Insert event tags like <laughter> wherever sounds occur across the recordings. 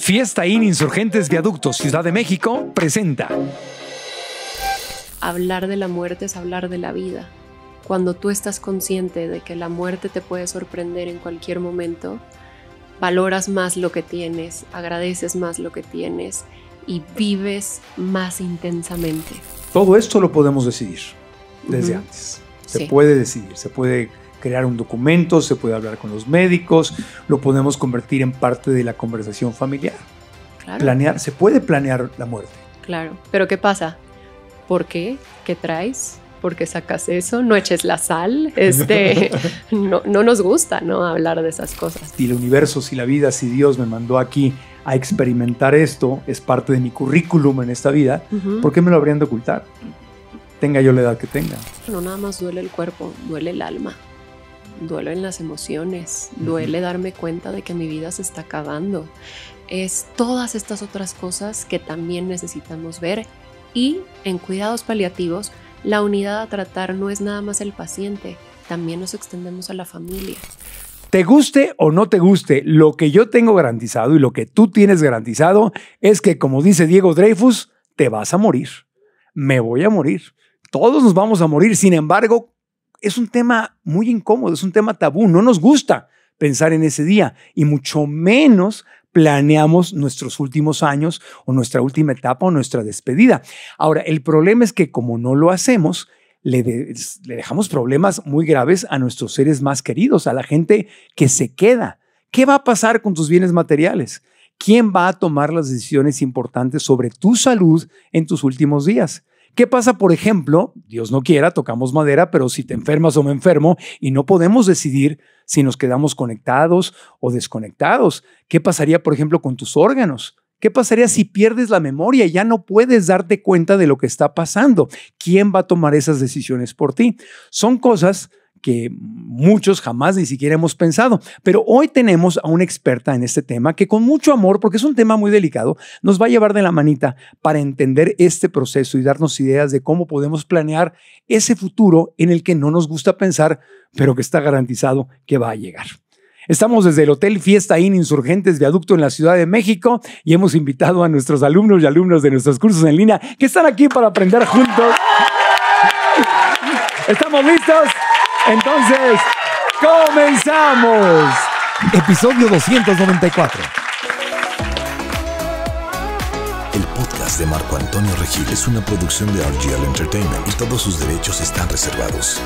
Fiesta IN Insurgentes Viaductos, Ciudad de México, presenta. Hablar de la muerte es hablar de la vida. Cuando tú estás consciente de que la muerte te puede sorprender en cualquier momento, valoras más lo que tienes, agradeces más lo que tienes y vives más intensamente. Todo esto lo podemos decidir desde antes. Se puede decidir, se puede crear un documento, se puede hablar con los médicos, lo podemos convertir en parte de la conversación familiar. Planear, se puede planear la muerte. Claro, pero ¿qué pasa? ¿Por qué? ¿Qué traes? ¿Por qué sacas eso? No eches la sal. <laughs> Este, no, nos gusta ¿no? hablar de esas cosas. Si el universo, si la vida, si Dios me mandó aquí a experimentar esto, es parte de mi currículum en esta vida, ¿por qué me lo habrían de ocultar? Tenga yo la edad que tenga. No nada más duele el cuerpo, duele el alma duelo en las emociones, duele darme cuenta de que mi vida se está acabando. Es todas estas otras cosas que también necesitamos ver y en cuidados paliativos la unidad a tratar no es nada más el paciente, también nos extendemos a la familia. Te guste o no te guste, lo que yo tengo garantizado y lo que tú tienes garantizado es que, como dice Diego Dreyfus, te vas a morir. Me voy a morir. Todos nos vamos a morir. Sin embargo, es un tema muy incómodo, es un tema tabú, no nos gusta pensar en ese día y mucho menos planeamos nuestros últimos años o nuestra última etapa o nuestra despedida. Ahora, el problema es que como no lo hacemos, le, dejamos problemas muy graves a nuestros seres más queridos, a la gente que se queda. ¿Qué va a pasar con tus bienes materiales? ¿Quién va a tomar las decisiones importantes sobre tu salud en tus últimos días? ¿Qué pasa, por ejemplo? Dios no quiera, tocamos madera, pero si te enfermas o me enfermo y no podemos decidir si nos quedamos conectados o desconectados. ¿Qué pasaría, por ejemplo, con tus órganos? ¿Qué pasaría si pierdes la memoria? y Ya no puedes darte cuenta de lo que está pasando. ¿Quién va a tomar esas decisiones por ti? Son cosas que muchos jamás ni siquiera hemos pensado. Pero hoy tenemos a una experta en este tema que con mucho amor, porque es un tema muy delicado, nos va a llevar de la manita para entender este proceso y darnos ideas de cómo podemos planear ese futuro en el que no nos gusta pensar, pero que está garantizado que va a llegar. Estamos desde el Hotel Fiesta Inn Insurgentes Viaducto en la Ciudad de México y hemos invitado a nuestros alumnos y alumnos de nuestros cursos en línea que están aquí para aprender juntos. ¿Estamos listos? Entonces, comenzamos. Episodio 294. El podcast de Marco Antonio Regil es una producción de RGL Entertainment y todos sus derechos están reservados.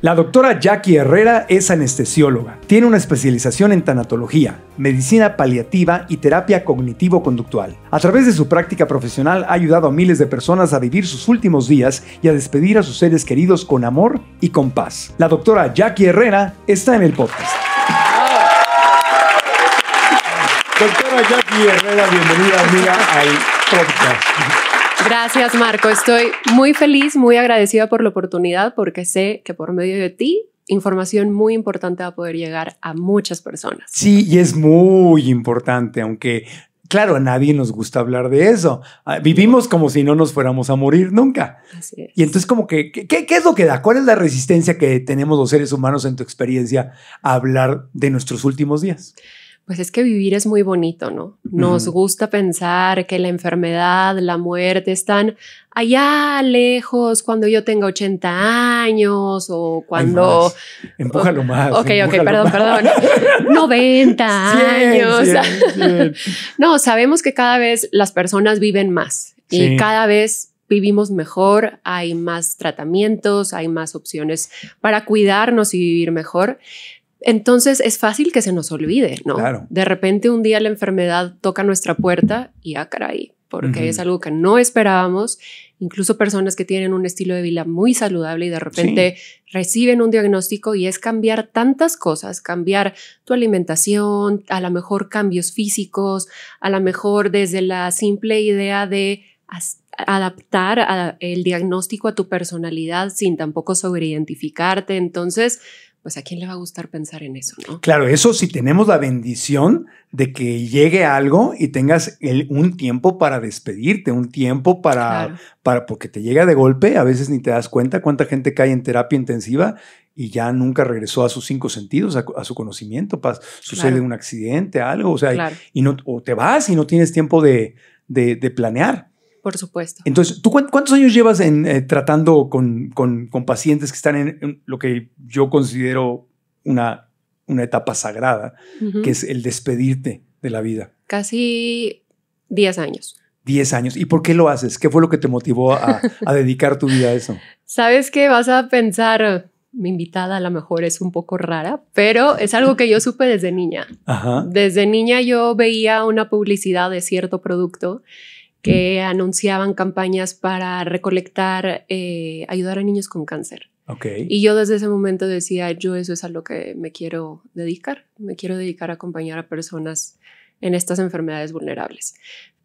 La doctora Jackie Herrera es anestesióloga. Tiene una especialización en tanatología, medicina paliativa y terapia cognitivo-conductual. A través de su práctica profesional ha ayudado a miles de personas a vivir sus últimos días y a despedir a sus seres queridos con amor y con paz. La doctora Jackie Herrera está en el podcast. Doctora Jackie Herrera, bienvenida amiga al podcast. Gracias, Marco. Estoy muy feliz, muy agradecida por la oportunidad porque sé que por medio de ti información muy importante va a poder llegar a muchas personas. Sí, y es muy importante, aunque claro, a nadie nos gusta hablar de eso. Ah, vivimos como si no nos fuéramos a morir nunca. Así es. Y entonces como que, ¿qué, ¿qué, es lo que da? ¿Cuál es la resistencia que tenemos los seres humanos en tu experiencia a hablar de nuestros últimos días? Pues es que vivir es muy bonito, ¿no? Nos gusta pensar que la enfermedad, la muerte están allá lejos cuando yo tenga 80 años o cuando... Más. Empújalo más. Ok, ok, perdón, perdón. 90 <laughs> años. <laughs> no, sabemos que cada vez las personas viven más y cada vez vivimos mejor, hay más tratamientos, hay más opciones para cuidarnos y vivir mejor entonces es fácil que se nos olvide, ¿no? Claro. De repente un día la enfermedad toca nuestra puerta y ah, caray, porque es algo que no esperábamos. Incluso personas que tienen un estilo de vida muy saludable y de repente reciben un diagnóstico y es cambiar tantas cosas, cambiar tu alimentación, a lo mejor cambios físicos, a lo mejor desde la simple idea de adaptar el diagnóstico a tu personalidad sin tampoco sobreidentificarte. Entonces, pues a quién le va a gustar pensar en eso, ¿no? Claro, eso si tenemos la bendición de que llegue algo y tengas el, un tiempo para despedirte, un tiempo para, para, porque te llega de golpe, a veces ni te das cuenta cuánta gente cae en terapia intensiva y ya nunca regresó a sus cinco sentidos, a, su conocimiento, pas, sucede un accidente, algo, o sea, y, no, o te vas y no tienes tiempo de planear. Por supuesto. Entonces, ¿tú cuántos años llevas en, eh, tratando con, pacientes que están en, lo que yo considero una, etapa sagrada, que es el despedirte de la vida? Casi 10 años. 10 años. ¿Y por qué lo haces? ¿Qué fue lo que te motivó a, dedicar tu vida a eso? <laughs> Sabes que vas a pensar, mi invitada a lo mejor es un poco rara, pero es algo que yo supe desde niña. Desde niña yo veía una publicidad de cierto producto que anunciaban campañas para recolectar, eh, ayudar a niños con cáncer. Okay. Y yo desde ese momento decía, yo eso es a lo que me quiero dedicar, me quiero dedicar a acompañar a personas en estas enfermedades vulnerables.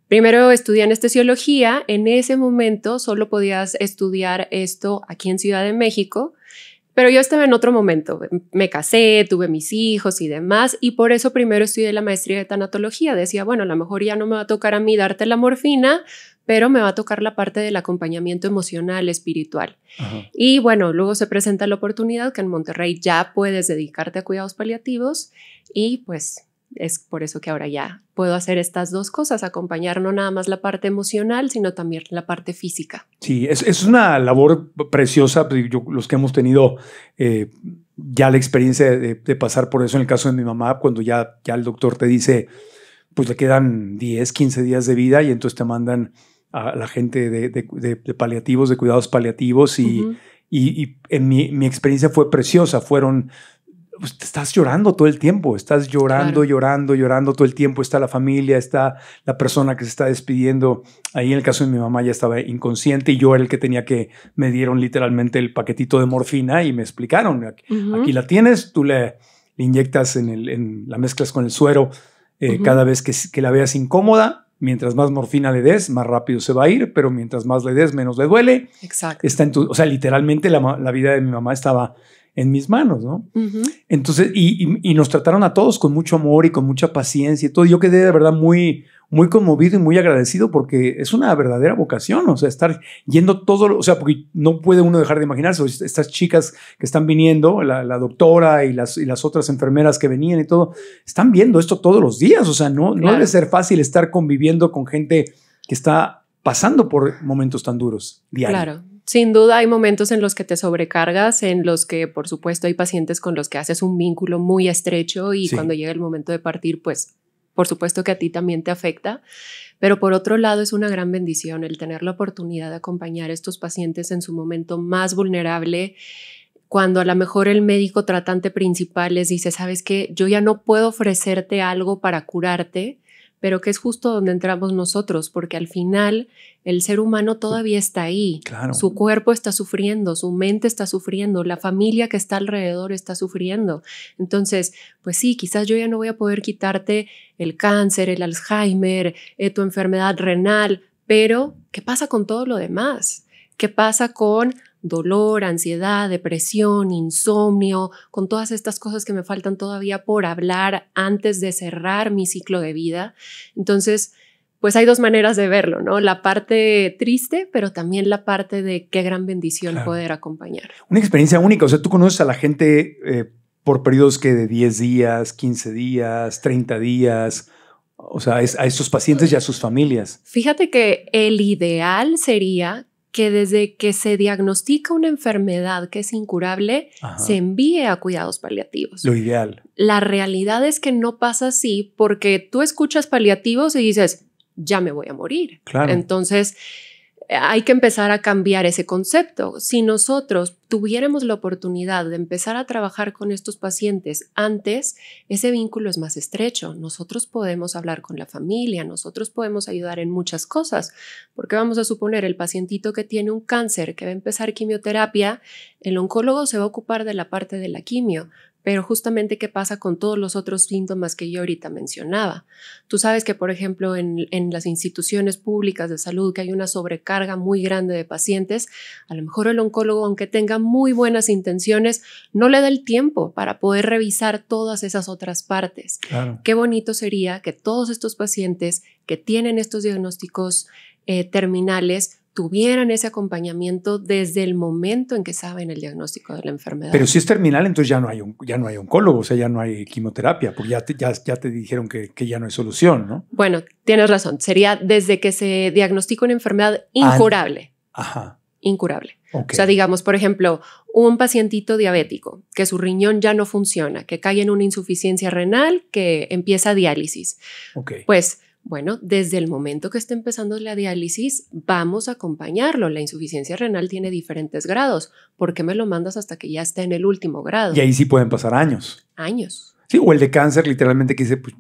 Primero estudié anestesiología, en ese momento solo podías estudiar esto aquí en Ciudad de México pero yo estaba en otro momento, em, me casé, tuve mis hijos y demás, y por eso primero estudié la maestría de tanatología. Decía, bueno, a lo mejor ya no me va a tocar a mí darte la morfina, pero me va a tocar la parte del acompañamiento emocional, espiritual. Y bueno, luego se presenta la oportunidad que en Monterrey ya puedes dedicarte a cuidados paliativos y pues es por eso que ahora ya puedo hacer estas dos cosas, acompañar no nada más la parte emocional, sino también la parte física. Sí, es, una labor preciosa, pues, los que hemos tenido eh, ya la experiencia de, pasar por eso, en el caso de mi mamá, cuando ya, ya el doctor te dice, pues le quedan 10, 15 días de vida y entonces te mandan a la gente de, paliativos, de cuidados paliativos y... Y, en mi, mi, experiencia fue preciosa. Fueron pues te estás llorando todo el tiempo, estás llorando, llorando, llorando todo el tiempo, está la familia, está la persona que se está despidiendo. Ahí en el caso de mi mamá ya estaba inconsciente y yo era el que tenía que, me dieron literalmente el paquetito de morfina y me explicaron, aquí, la tienes, tú le, inyectas en, la mezclas con el suero eh, cada vez que, la veas incómoda, mientras más morfina le des, más rápido se va a ir, pero mientras más le des, menos le duele. Exacto. Está en tu, o sea, literalmente la, la vida de mi mamá estaba en mis manos, ¿no? Entonces, y, nos trataron a todos con mucho amor y con mucha paciencia y todo. Yo quedé de verdad muy, muy conmovido y muy agradecido porque es una verdadera vocación, o sea, estar yendo todo, o sea, porque no puede uno dejar de imaginarse, estas chicas que están viniendo, la, doctora y las, las otras enfermeras que venían y todo, están viendo esto todos los días, o sea, no, no debe ser fácil estar conviviendo con gente que está pasando por momentos tan duros diarios. Claro, sin duda hay momentos en los que te sobrecargas, en los que por supuesto hay pacientes con los que haces un vínculo muy estrecho y cuando llega el momento de partir, pues por supuesto que a ti también te afecta, pero por otro lado es una gran bendición el tener la oportunidad de acompañar a estos pacientes en su momento más vulnerable, cuando a lo mejor el médico tratante principal les dice, sabes que yo ya no puedo ofrecerte algo para curarte, pero que es justo donde entramos nosotros, porque al final el ser humano todavía está ahí. Su cuerpo está sufriendo, su mente está sufriendo, la familia que está alrededor está sufriendo. Entonces, pues sí, quizás yo ya no voy a poder quitarte el cáncer, el Alzheimer, eh, tu enfermedad renal, pero ¿qué pasa con todo lo demás? ¿Qué pasa con dolor, ansiedad, depresión, insomnio, con todas estas cosas que me faltan todavía por hablar antes de cerrar mi ciclo de vida. Entonces, pues hay dos maneras de verlo, ¿no? La parte triste, pero también la parte de qué gran bendición poder acompañar. Una experiencia única, o sea, tú conoces a la gente eh, por periodos que de 10 días, 15 días, 30 días, o sea, a estos pacientes y a sus familias. Fíjate que el ideal sería que desde que se diagnostica una enfermedad que es incurable, se envíe a cuidados paliativos. Lo ideal. La realidad es que no pasa así porque tú escuchas paliativos y dices, ya me voy a morir. Claro. Entonces, hay que empezar a cambiar ese concepto. Si nosotros tuviéramos la oportunidad de empezar a trabajar con estos pacientes antes, ese vínculo es más estrecho. Nosotros podemos hablar con la familia, nosotros podemos ayudar en muchas cosas, porque vamos a suponer el pacientito que tiene un cáncer, que va a empezar quimioterapia, el oncólogo se va a ocupar de la parte de la quimio, pero justamente, ¿qué pasa con todos los otros síntomas que yo ahorita mencionaba? Tú sabes que, por ejemplo, en, las instituciones públicas de salud, que hay una sobrecarga muy grande de pacientes, a lo mejor el oncólogo, aunque tenga muy buenas intenciones, no le da el tiempo para poder revisar todas esas otras partes. Qué bonito sería que todos estos pacientes que tienen estos diagnósticos eh, terminales tuvieran ese acompañamiento desde el momento en que saben el diagnóstico de la enfermedad. Pero si es terminal, entonces ya no hay, un, ya no hay oncólogo, o sea, ya no hay quimioterapia, porque ya te, ya, ya te dijeron que, que, ya no hay solución, ¿no? Bueno, tienes razón. Sería desde que se diagnostica una enfermedad ah, incurable. ajá. Incurable. O sea, digamos, por ejemplo, un pacientito diabético que su riñón ya no funciona, que cae en una insuficiencia renal, que empieza diálisis. Ok. Pues bueno, desde el momento que esté empezando la diálisis, vamos a acompañarlo. La insuficiencia renal tiene diferentes grados. ¿Por qué me lo mandas hasta que ya está en el último grado? Y ahí sí pueden pasar años. Años. Sí, o el de cáncer, literalmente, que dice, pues, no,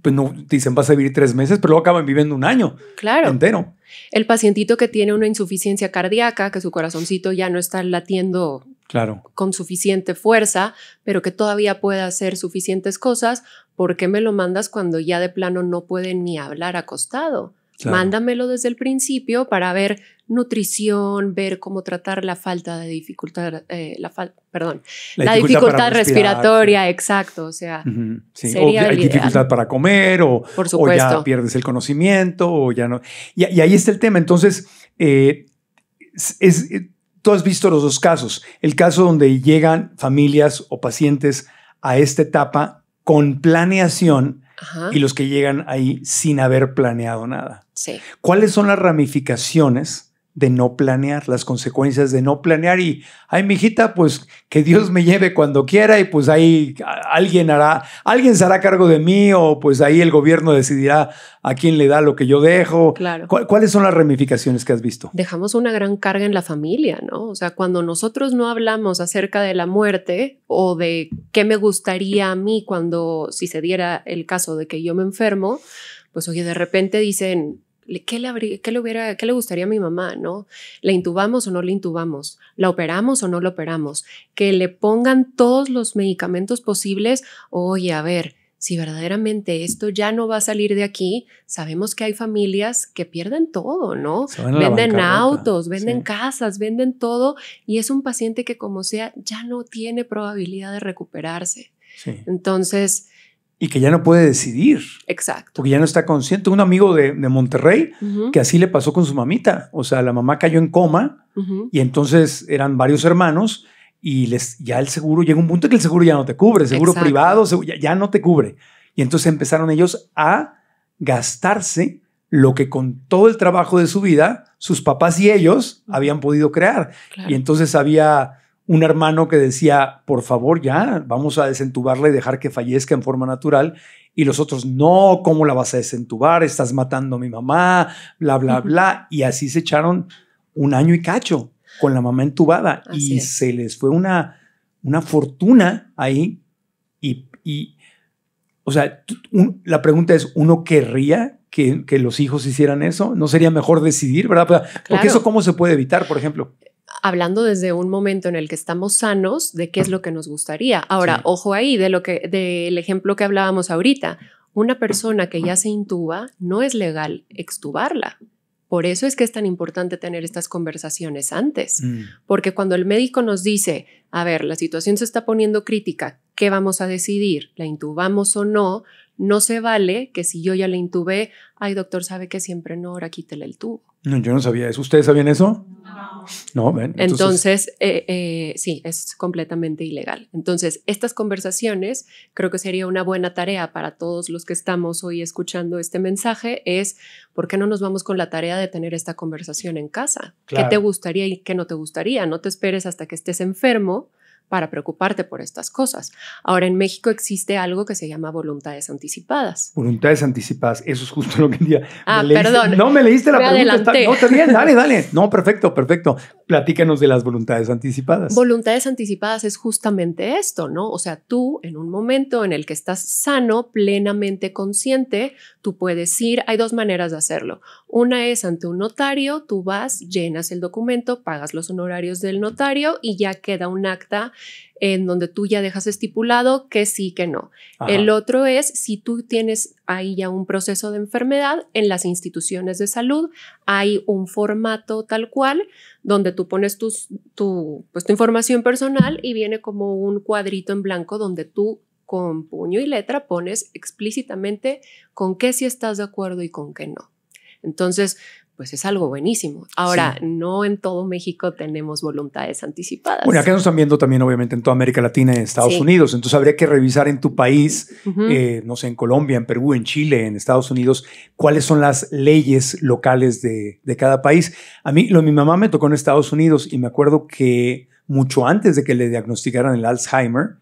pues no, dicen vas a vivir tres meses, pero luego acaban viviendo un año claro. entero. El pacientito que tiene una insuficiencia cardíaca, que su corazoncito ya no está latiendo claro. con suficiente fuerza, pero que todavía puede hacer suficientes cosas, ¿por qué me lo mandas cuando ya de plano no pueden ni hablar acostado? Mándamelo desde el principio para ver nutrición, ver cómo tratar la falta de dificultad, eh, la fal perdón, la, dificultad, respiratoria, exacto, o sea, o hay dificultad para comer o, Por ya pierdes el conocimiento o ya no. Y, ahí está el tema, entonces, eh, tú has visto los dos casos, el caso donde llegan familias o pacientes a esta etapa con planeación y los que llegan ahí sin haber planeado nada. ¿Cuáles son las ramificaciones de no planear, las consecuencias de no planear y, ay, mijita, pues que Dios me lleve cuando quiera y pues ahí alguien hará, alguien se hará cargo de mí o pues ahí el gobierno decidirá a quién le da lo que yo dejo. Claro. ¿Cuáles son las ramificaciones que has visto? Dejamos una gran carga en la familia, ¿no? O sea, cuando nosotros no hablamos acerca de la muerte o de qué me gustaría a mí cuando, si se diera el caso de que yo me enfermo, pues oye, de repente dicen, ¿Qué le, le, hubiera, ¿Qué le gustaría a mi mamá? ¿no? ¿La intubamos o no la intubamos? ¿La operamos o no la operamos? Que le pongan todos los medicamentos posibles. Oye, a ver, si verdaderamente esto ya no va a salir de aquí, sabemos que hay familias que pierden todo, ¿no? Venden autos, venden casas, venden todo y es un paciente que como sea ya no tiene probabilidad de recuperarse. Sí. Entonces, y que ya no puede decidir. Exacto. Porque ya no está consciente. Un amigo de, de Monterrey que así le pasó con su mamita. O sea, la mamá cayó en coma y entonces eran varios hermanos y les, ya el seguro, llega un punto que el seguro ya no te cubre, seguro privado, ya, no te cubre. Y entonces empezaron ellos a gastarse lo que con todo el trabajo de su vida sus papás y ellos habían podido crear. Y entonces había un hermano que decía, por favor, ya, vamos a desentubarla y dejar que fallezca en forma natural. Y los otros, no, ¿cómo la vas a desentubar? Estás matando a mi mamá, bla, bla, bla. Y así se echaron un año y cacho con la mamá entubada. y se les fue una, una fortuna ahí. Y, y o sea, la pregunta es, ¿uno querría que, los hijos hicieran eso? ¿No sería mejor decidir, verdad? Porque eso cómo se puede evitar, por ejemplo hablando desde un momento en el que estamos sanos de qué es lo que nos gustaría. Ahora, ojo ahí de lo que del ejemplo que hablábamos ahorita. Una persona que ya se intuba no es legal extubarla. Por eso es que es tan importante tener estas conversaciones antes, mm. porque cuando el médico nos dice, a ver, la situación se está poniendo crítica, ¿qué vamos a decidir? ¿La intubamos o no? No se vale que si yo ya la intubé, ay doctor, sabe que siempre no, ahora quítele el tubo. No, yo no sabía eso. ¿Ustedes sabían eso? No, ven, entonces, eh, eh, sí, es completamente ilegal. Entonces, estas conversaciones, creo que sería una buena tarea para todos los que estamos hoy escuchando este mensaje, es ¿por qué no nos vamos con la tarea de tener esta conversación en casa? ¿Qué te gustaría y qué no te gustaría? No te esperes hasta que estés enfermo para preocuparte por estas cosas. Ahora en México existe algo que se llama voluntades anticipadas. Voluntades anticipadas, eso es justo <laughs> lo que decía. Ah, perdón. No me leíste la pregunta. no, también, dale, dale. <laughs> No, perfecto, perfecto. Platícanos de las voluntades anticipadas. Voluntades anticipadas es justamente esto, ¿no? O sea, tú en un momento en el que estás sano, plenamente consciente, tú puedes ir, hay dos maneras de hacerlo. Una es ante un notario, tú vas, llenas el documento, pagas los honorarios del notario y ya queda un acta en donde tú ya dejas estipulado que sí, que no. El otro es si tú tienes ahí ya un proceso de enfermedad en las instituciones de salud, hay un formato tal cual donde tú pones tus, tu, pues, tu información personal y viene como un cuadrito en blanco donde tú con puño y letra pones explícitamente con qué sí estás de acuerdo y con qué no. Entonces, pues es algo buenísimo. Ahora, no en todo México tenemos voluntades anticipadas. Bueno, acá nos están viendo también, obviamente, en toda América Latina y en Estados Unidos. Entonces, habría que revisar en tu país, eh, no sé, en Colombia, en Perú, en Chile, en Estados Unidos, cuáles son las leyes locales de, cada país. A mí, lo mi mamá me tocó en Estados Unidos y me acuerdo que mucho antes de que le diagnosticaran el Alzheimer,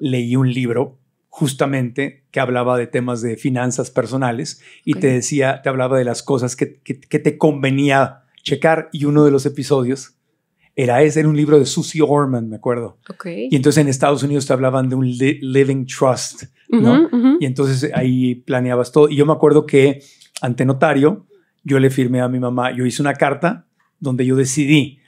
leí un libro justamente que hablaba de temas de finanzas personales y te decía, te hablaba de las cosas que, que, te convenía checar y uno de los episodios era ese, era un libro de Susie Orman, me acuerdo. Y entonces en Estados Unidos te hablaban de un living trust, ¿no? Y entonces ahí planeabas todo. Y yo me acuerdo que ante notario yo le firmé a mi mamá, yo hice una carta donde yo decidí,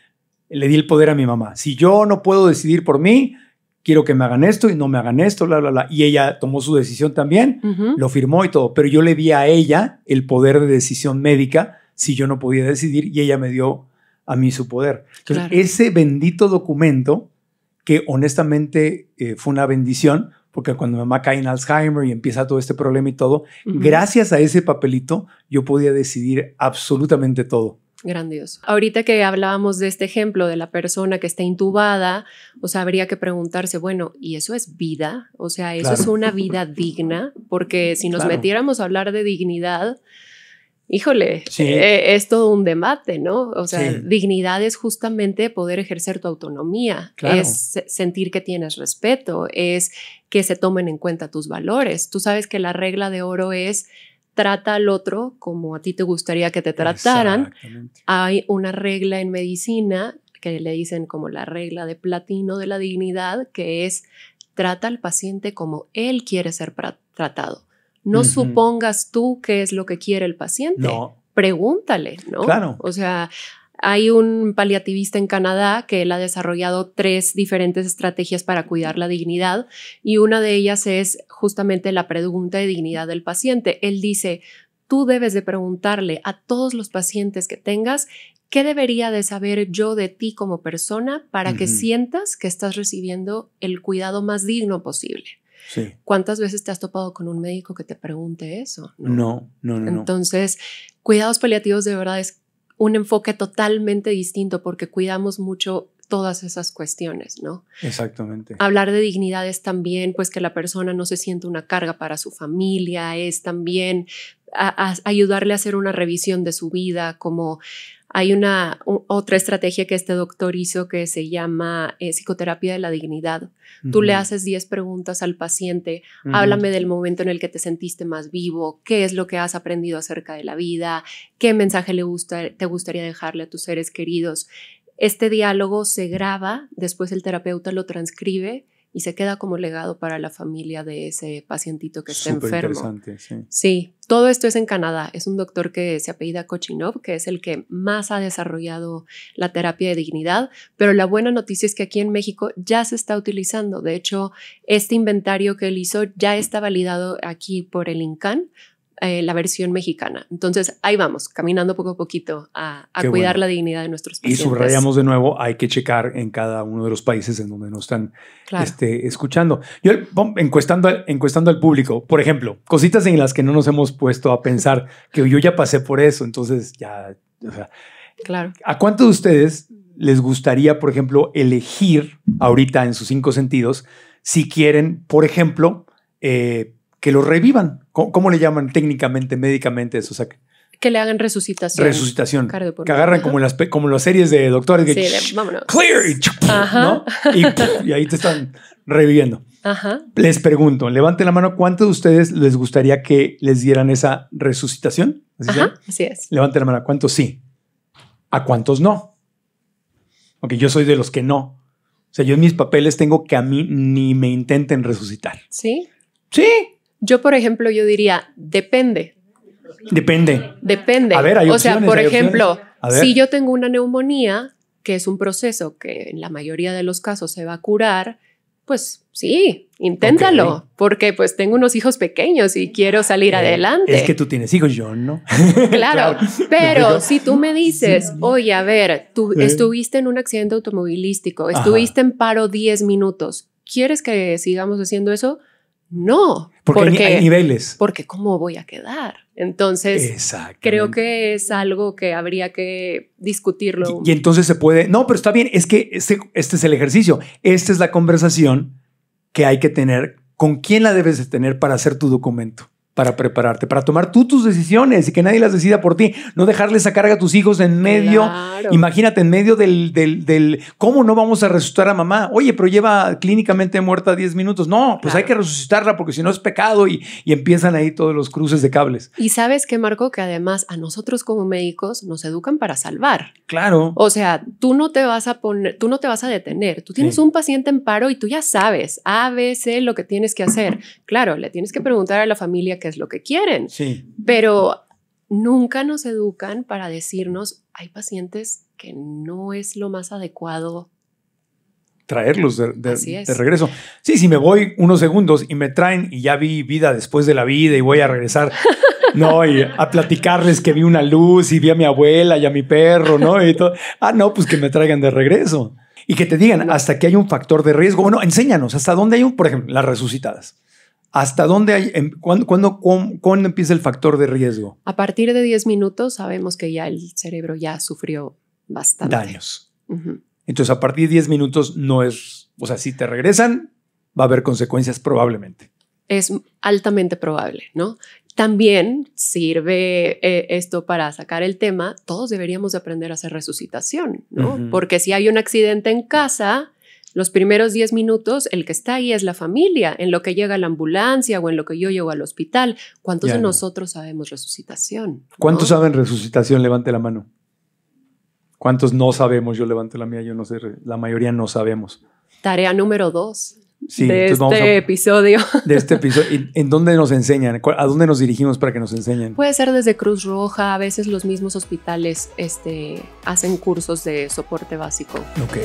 le di el poder a mi mamá. Si yo no puedo decidir por mí, quiero que me hagan esto y no me hagan esto, bla, bla, bla. Y ella tomó su decisión también, lo firmó y todo, pero yo le di a ella el poder de decisión médica si yo no podía decidir y ella me dio a mí su poder. Entonces, ese bendito documento, que honestamente eh, fue una bendición, porque cuando mi mamá cae en Alzheimer y empieza todo este problema y todo, gracias a ese papelito yo podía decidir absolutamente todo. Grandioso. Ahorita que hablábamos de este ejemplo de la persona que está intubada, o sea, habría que preguntarse, bueno, ¿y eso es vida? O sea, ¿eso es una vida digna? Porque si nos metiéramos a hablar de dignidad, híjole, eh, es todo un debate, ¿no? O sea, dignidad es justamente poder ejercer tu autonomía, es sentir que tienes respeto, es que se tomen en cuenta tus valores. Tú sabes que la regla de oro es trata al otro como a ti te gustaría que te trataran. Hay una regla en medicina que le dicen como la regla de platino de la dignidad, que es trata al paciente como él quiere ser tratado. No supongas tú qué es lo que quiere el paciente. No. Pregúntale, ¿no? Claro. O sea, hay un paliativista en Canadá que él ha desarrollado tres diferentes estrategias para cuidar la dignidad y una de ellas es justamente la pregunta de dignidad del paciente. Él dice, tú debes de preguntarle a todos los pacientes que tengas ¿qué debería de saber yo de ti como persona para que sientas que estás recibiendo el cuidado más digno posible? ¿Cuántas veces te has topado con un médico que te pregunte eso? No, no, no. Entonces, cuidados paliativos de verdad es un enfoque totalmente distinto porque cuidamos mucho todas esas cuestiones, ¿no? Exactamente. Hablar de dignidad es también, pues, que la persona no se sienta una carga para su familia, es también ayudarle a hacer una revisión de su vida, como hay una otra estrategia que este doctor hizo que se llama eh, psicoterapia de la dignidad. Tú le haces 10 preguntas al paciente, háblame del momento en el que te sentiste más vivo, qué es lo que has aprendido acerca de la vida, qué mensaje te gustaría dejarle a tus seres queridos. Este diálogo se graba, después el terapeuta lo transcribe y se queda como legado para la familia de ese pacientito que está enfermo. Sí. sí, todo esto es en Canadá. Es un doctor que se apellida Kochinov, que es el que más ha desarrollado la terapia de dignidad, pero la buena noticia es que aquí en México ya se está utilizando. De hecho, este inventario que él hizo ya está validado aquí por el INCAN eh, la versión mexicana. Entonces, ahí vamos, caminando poco a poquito a, cuidar la dignidad de nuestros pacientes. Y subrayamos de nuevo, hay que checar en cada uno de los países en donde nos están este, escuchando. Yo encuestando, encuestando al público, por ejemplo, cositas en las que no nos hemos puesto a pensar que yo ya pasé por eso, entonces ya, claro. ¿A cuántos de ustedes les gustaría, por ejemplo, elegir ahorita en sus cinco sentidos si quieren, por ejemplo, eh, que lo revivan. ¿Cómo, le llaman técnicamente, médicamente eso? O sea, que le hagan resucitación. Resucitación. Que agarran como las, como las series de doctores. Que, sí, vámonos. Clear y, ¿no? y, ahí te están reviviendo. Ajá. Les pregunto, levante la mano, ¿cuántos de ustedes les gustaría que les dieran esa resucitación? Así, es. Levanten la mano, ¿cuántos sí? ¿A cuántos no? Aunque yo soy de los que no. O sea, yo en mis papeles tengo que a mí ni me intenten resucitar. ¿Sí? Sí. Yo, por ejemplo, yo diría, depende. Depende. Depende. o sea, por ejemplo, si yo tengo una neumonía, que es un proceso que en la mayoría de los casos se va a curar, pues sí, inténtalo, porque pues tengo unos hijos pequeños y quiero salir eh, adelante. Es que tú tienes hijos, yo no. <laughs> <laughs> Claro, pero si tú me dices, oye, a ver, tú estuviste en un accidente automovilístico, estuviste en paro 10 minutos, ¿quieres que sigamos haciendo eso? No. Porque, hay, niveles. Porque cómo voy a quedar. Entonces, creo que es algo que habría que discutirlo. Y, entonces se puede, no, pero está bien, es que este, este es el ejercicio, esta es la conversación que hay que tener, con quién la debes de tener para hacer tu documento para prepararte, para tomar tú tus decisiones y que nadie las decida por ti. No dejarle esa carga a tus hijos en medio. Imagínate, en medio del, cómo no vamos a resucitar a mamá. Oye, pero lleva clínicamente muerta 10 minutos. No, pues hay que resucitarla porque si no es pecado y, empiezan ahí todos los cruces de cables. Y sabes que Marco, que además a nosotros como médicos nos educan para salvar. Claro. O sea, tú no te vas a poner, tú no te vas a detener. Tú tienes un paciente en paro y tú ya sabes A, B, C lo que tienes que hacer. <clears throat> Claro, le tienes que preguntar a la familia qué es lo que quieren. Sí. Pero nunca nos educan para decirnos, hay pacientes que no es lo más adecuado traerlos de, regreso. Sí, si me voy unos segundos y me traen y ya vi vida después de la vida y voy a regresar, <laughs> ¿no? Y a platicarles que vi una luz y vi a mi abuela y a mi perro, ¿no? Y todo. Ah, no, pues que me traigan de regreso. Y que te digan hasta que hay un factor de riesgo. Bueno, enséñanos hasta dónde hay un, por ejemplo, las resucitadas. ¿Hasta dónde hay, em, cuándo, empieza el factor de riesgo? A partir de 10 minutos sabemos que ya el cerebro ya sufrió bastante. Daños. Entonces, a partir de 10 minutos no es, o sea, si te regresan, va a haber consecuencias probablemente. Es altamente probable, ¿no? También sirve eh, esto para sacar el tema, todos deberíamos aprender a hacer resucitación, ¿no? Porque si hay un accidente en casa, los primeros 10 minutos, el que está ahí es la familia, en lo que llega la ambulancia o en lo que yo llego al hospital. ¿Cuántos de nosotros sabemos resucitación? ¿Cuántos saben resucitación? Levante la mano. ¿Cuántos no sabemos? Yo levanto la mía, yo no sé. La mayoría no sabemos. Tarea número dos. Sí, de este episodio. <laughs> De este episodio. ¿En dónde nos enseñan? ¿A dónde nos dirigimos para que nos enseñen? Puede ser desde Cruz Roja, a veces los mismos hospitales este, hacen cursos de soporte básico. Ok.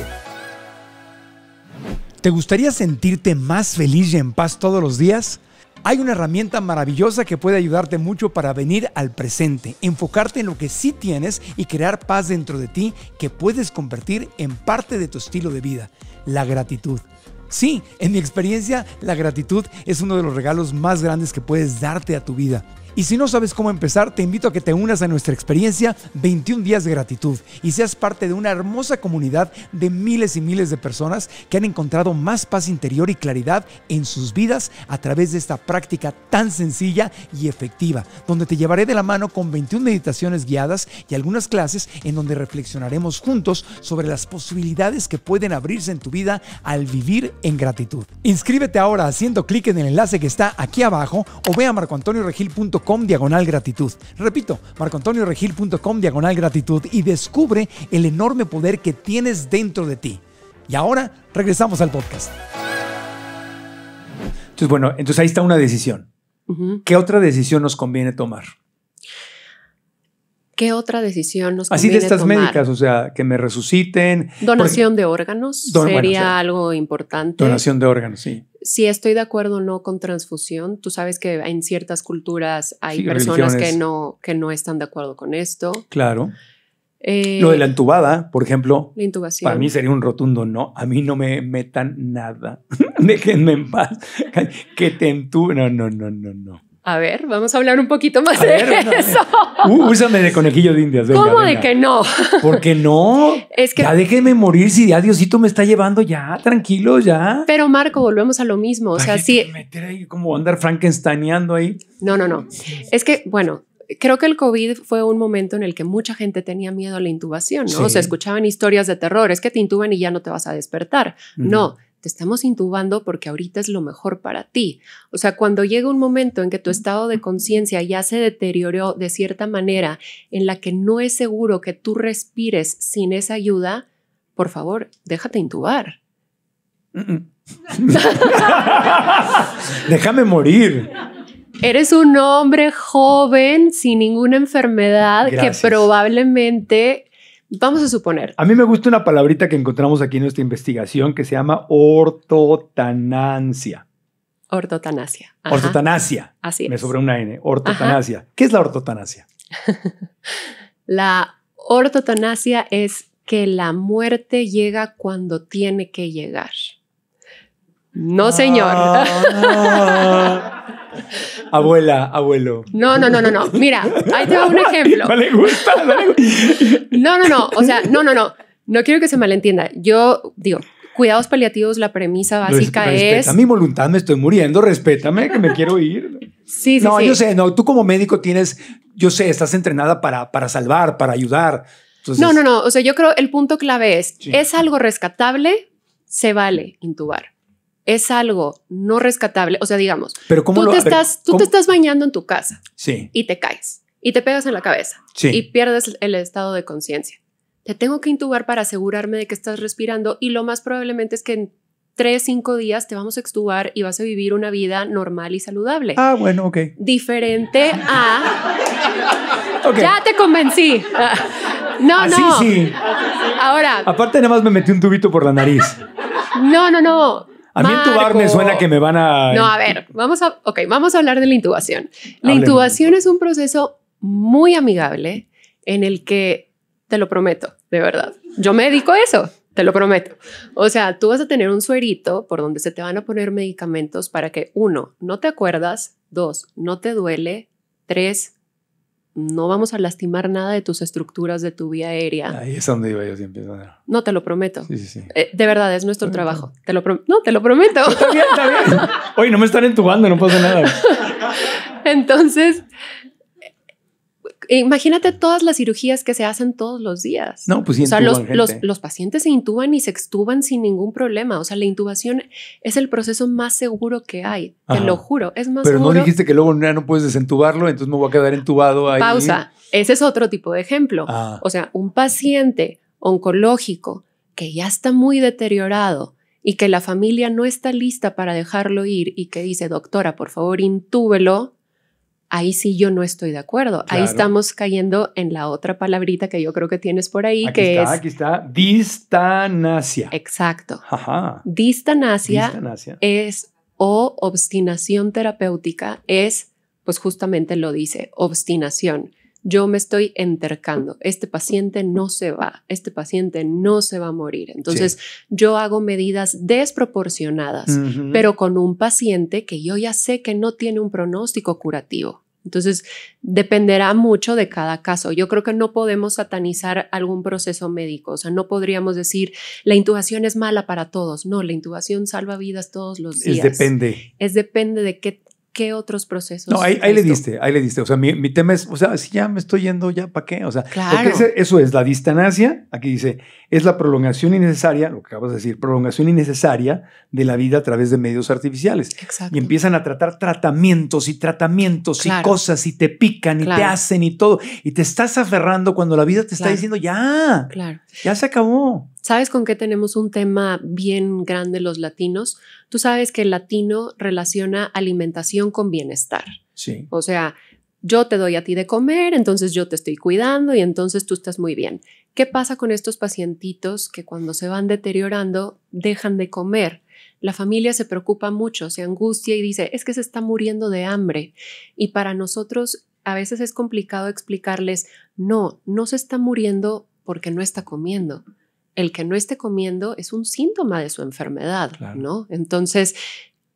¿Te gustaría sentirte más feliz y en paz todos los días? Hay una herramienta maravillosa que puede ayudarte mucho para venir al presente, enfocarte en lo que sí tienes y crear paz dentro de ti que puedes convertir en parte de tu estilo de vida, la gratitud. Sí, en mi experiencia, la gratitud es uno de los regalos más grandes que puedes darte a tu vida. Y si no sabes cómo empezar, te invito a que te unas a nuestra experiencia 21 días de gratitud y seas parte de una hermosa comunidad de miles y miles de personas que han encontrado más paz interior y claridad en sus vidas a través de esta práctica tan sencilla y efectiva, donde te llevaré de la mano con 21 meditaciones guiadas y algunas clases en donde reflexionaremos juntos sobre las posibilidades que pueden abrirse en tu vida al vivir en gratitud. Inscríbete ahora haciendo clic en el enlace que está aquí abajo o ve a marcoantonioregil.com marcoantonioregil.com diagonal gratitud. Repito, marcoantonioregil.com diagonal gratitud y descubre el enorme poder que tienes dentro de ti. Y ahora regresamos al podcast. Entonces, bueno, entonces ahí está una decisión. ¿Qué otra decisión nos conviene tomar? ¿Qué otra decisión nos Así de estas médicas, o sea, que me resuciten. Donación de órganos sería algo importante. Donación de órganos, sí. Si estoy de acuerdo o no con transfusión, tú sabes que en ciertas culturas hay personas que no, que no están de acuerdo con esto. Claro. Eh, Lo de la entubada, por ejemplo. La intubación. Para mí sería un rotundo no. A mí no me metan nada. <laughs> Déjenme en paz. <laughs> que te entuben. No, no, no, no, no. A ver, vamos a hablar un poquito más de eso. Uh, úsame de conejillo de indias. ¿Cómo de que no? Porque no? Es que ya morir si ya Diosito me está llevando ya, tranquilo ya. Pero Marco, volvemos a lo mismo, o sea, sí. sí. Meter ahí como andar Frankensteineando ahí. No, no, no. Es que bueno, creo que el COVID fue un momento en el que mucha gente tenía miedo a la intubación, ¿no? se escuchaban historias de terror, es que te intuban y ya no te vas a despertar. No, estamos intubando porque ahorita es lo mejor para ti. O sea, cuando llega un momento en que tu estado de conciencia ya se deterioró de cierta manera en la que no es seguro que tú respires sin esa ayuda, por favor, déjate intubar. <laughs> Déjame morir. Eres un hombre joven sin ninguna enfermedad que probablemente Vamos a suponer. A mí me gusta una palabrita que encontramos aquí en nuestra investigación que se llama ortotanancia. Ortotanasia. Ortotanasia. Así es. Me sobra una N. Ortotanasia. ¿Qué es la ortotanasia? <laughs> la ortotanasia es que la muerte llega cuando tiene que llegar. No, señor. Ah. abuela, abuelo. No, no, no, no, no. Mira, ahí te va un ejemplo. No le gusta. No, no, no, O sea, no, no, no. No quiero que se malentienda. Yo digo, cuidados paliativos, la premisa básica es. A mi voluntad, me estoy muriendo, respétame, que me quiero ir. Sí, sí. No, yo sé, no, tú como médico tienes, yo sé, estás entrenada para, para salvar, para ayudar. No, no, no. O sea, yo creo el punto clave es: es algo rescatable, se vale intubar es algo no rescatable, o sea, digamos, ¿Pero tú, te, estás, tú te estás bañando en tu casa sí. y te caes y te pegas en la cabeza sí. y pierdes el estado de conciencia. Te tengo que intubar para asegurarme de que estás respirando y lo más probablemente es que en tres, cinco días te vamos a extubar y vas a vivir una vida normal y saludable. Ah, bueno, ok. Diferente a... <laughs> Ya te convencí. No, Así ah, no. Sí. Ahora. Aparte, nada más me metí un tubito por la nariz. No, no, no. A mí intubar me suena que me van a... No, a ver, vamos a, okay, vamos a hablar de la intubación. La intubación es un proceso muy amigable en el que, te lo prometo, de verdad, yo me dedico a eso, te lo prometo. O sea, tú vas a tener un suerito por donde se te van a poner medicamentos para que, uno, no te acuerdas, dos, no te duele, tres, no vamos a lastimar nada de tus estructuras de tu vía aérea. Ahí es donde iba yo siempre. No, te lo prometo. Sí, sí, sí. Eh, de verdad, es nuestro trabajo. Te lo no, te lo prometo. Está bien, está bien. Oye, no me están entubando, no pasa nada. <laughs> Entonces, imagínate todas las cirugías que se hacen todos los días. No, pues O sea, los, pacientes se intuban y se extuban sin ningún problema. O sea, la intubación es el proceso más seguro que hay. Te lo juro. Es más Pero no dijiste que luego no puedes desentubarlo, entonces me voy a quedar entubado ahí. Pausa. Ese es otro tipo de ejemplo. Ah. O sea, un paciente oncológico que ya está muy deteriorado y que la familia no está lista para dejarlo ir y que dice, doctora, por favor, intúbelo ahí sí yo no estoy de acuerdo. Ahí estamos cayendo en la otra palabrita que yo creo que tienes por ahí, que está, es... Aquí está, distanasia. Exacto. Ajá. es o obstinación terapéutica, es, pues justamente lo dice, obstinación yo me estoy entercando, este paciente no se va, este paciente no se va a morir. Entonces yo hago medidas desproporcionadas, pero con un paciente que yo ya sé que no tiene un pronóstico curativo. Entonces, dependerá mucho de cada caso. Yo creo que no podemos satanizar algún proceso médico, o sea, no podríamos decir la intubación es mala para todos. No, la intubación salva vidas todos los días. Es depende. Es depende de qué ¿Qué otros procesos? No, ahí, le diste, ahí le diste. O sea, mi, tema es, o sea, si ya me estoy yendo, ya, ¿para qué? O sea, eso es la distanacia. aquí dice, es la prolongación innecesaria, lo que acabas de decir, prolongación innecesaria de la vida a través de medios artificiales. Exacto. Y empiezan a tratar tratamientos y tratamientos y cosas y te pican y te hacen y todo. Y te estás aferrando cuando la vida te está diciendo, ya. Claro. Ya se acabó. ¿Sabes con qué tenemos un tema bien grande los latinos? Tú sabes que el latino relaciona alimentación con bienestar. Sí. O sea, yo te doy a ti de comer, entonces yo te estoy cuidando y entonces tú estás muy bien. ¿Qué pasa con estos pacientitos que cuando se van deteriorando dejan de comer? La familia se preocupa mucho, se angustia y dice, es que se está muriendo de hambre. Y para nosotros a veces es complicado explicarles, no, no se está muriendo porque no está comiendo. El que no esté comiendo es un síntoma de su enfermedad, ¿no? Entonces,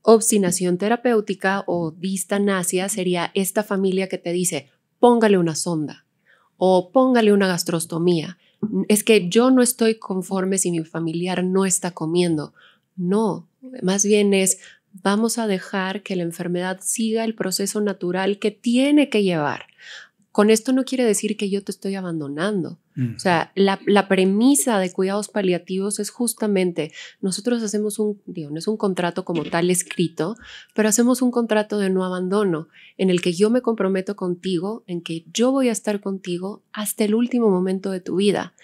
obstinación terapéutica o distanasia sería esta familia que te dice, póngale una sonda o póngale una gastrostomía. Es que yo no estoy conforme si mi familiar no está comiendo. No, más bien es, vamos a dejar que la enfermedad siga el proceso natural que tiene que llevar. Con esto no quiere decir que yo te estoy abandonando. Mm. O sea, la, premisa de cuidados paliativos es justamente, nosotros hacemos un, no es un contrato como tal escrito, pero hacemos un contrato de no abandono en el que yo me comprometo contigo, en que yo voy a estar contigo hasta el último momento de tu vida.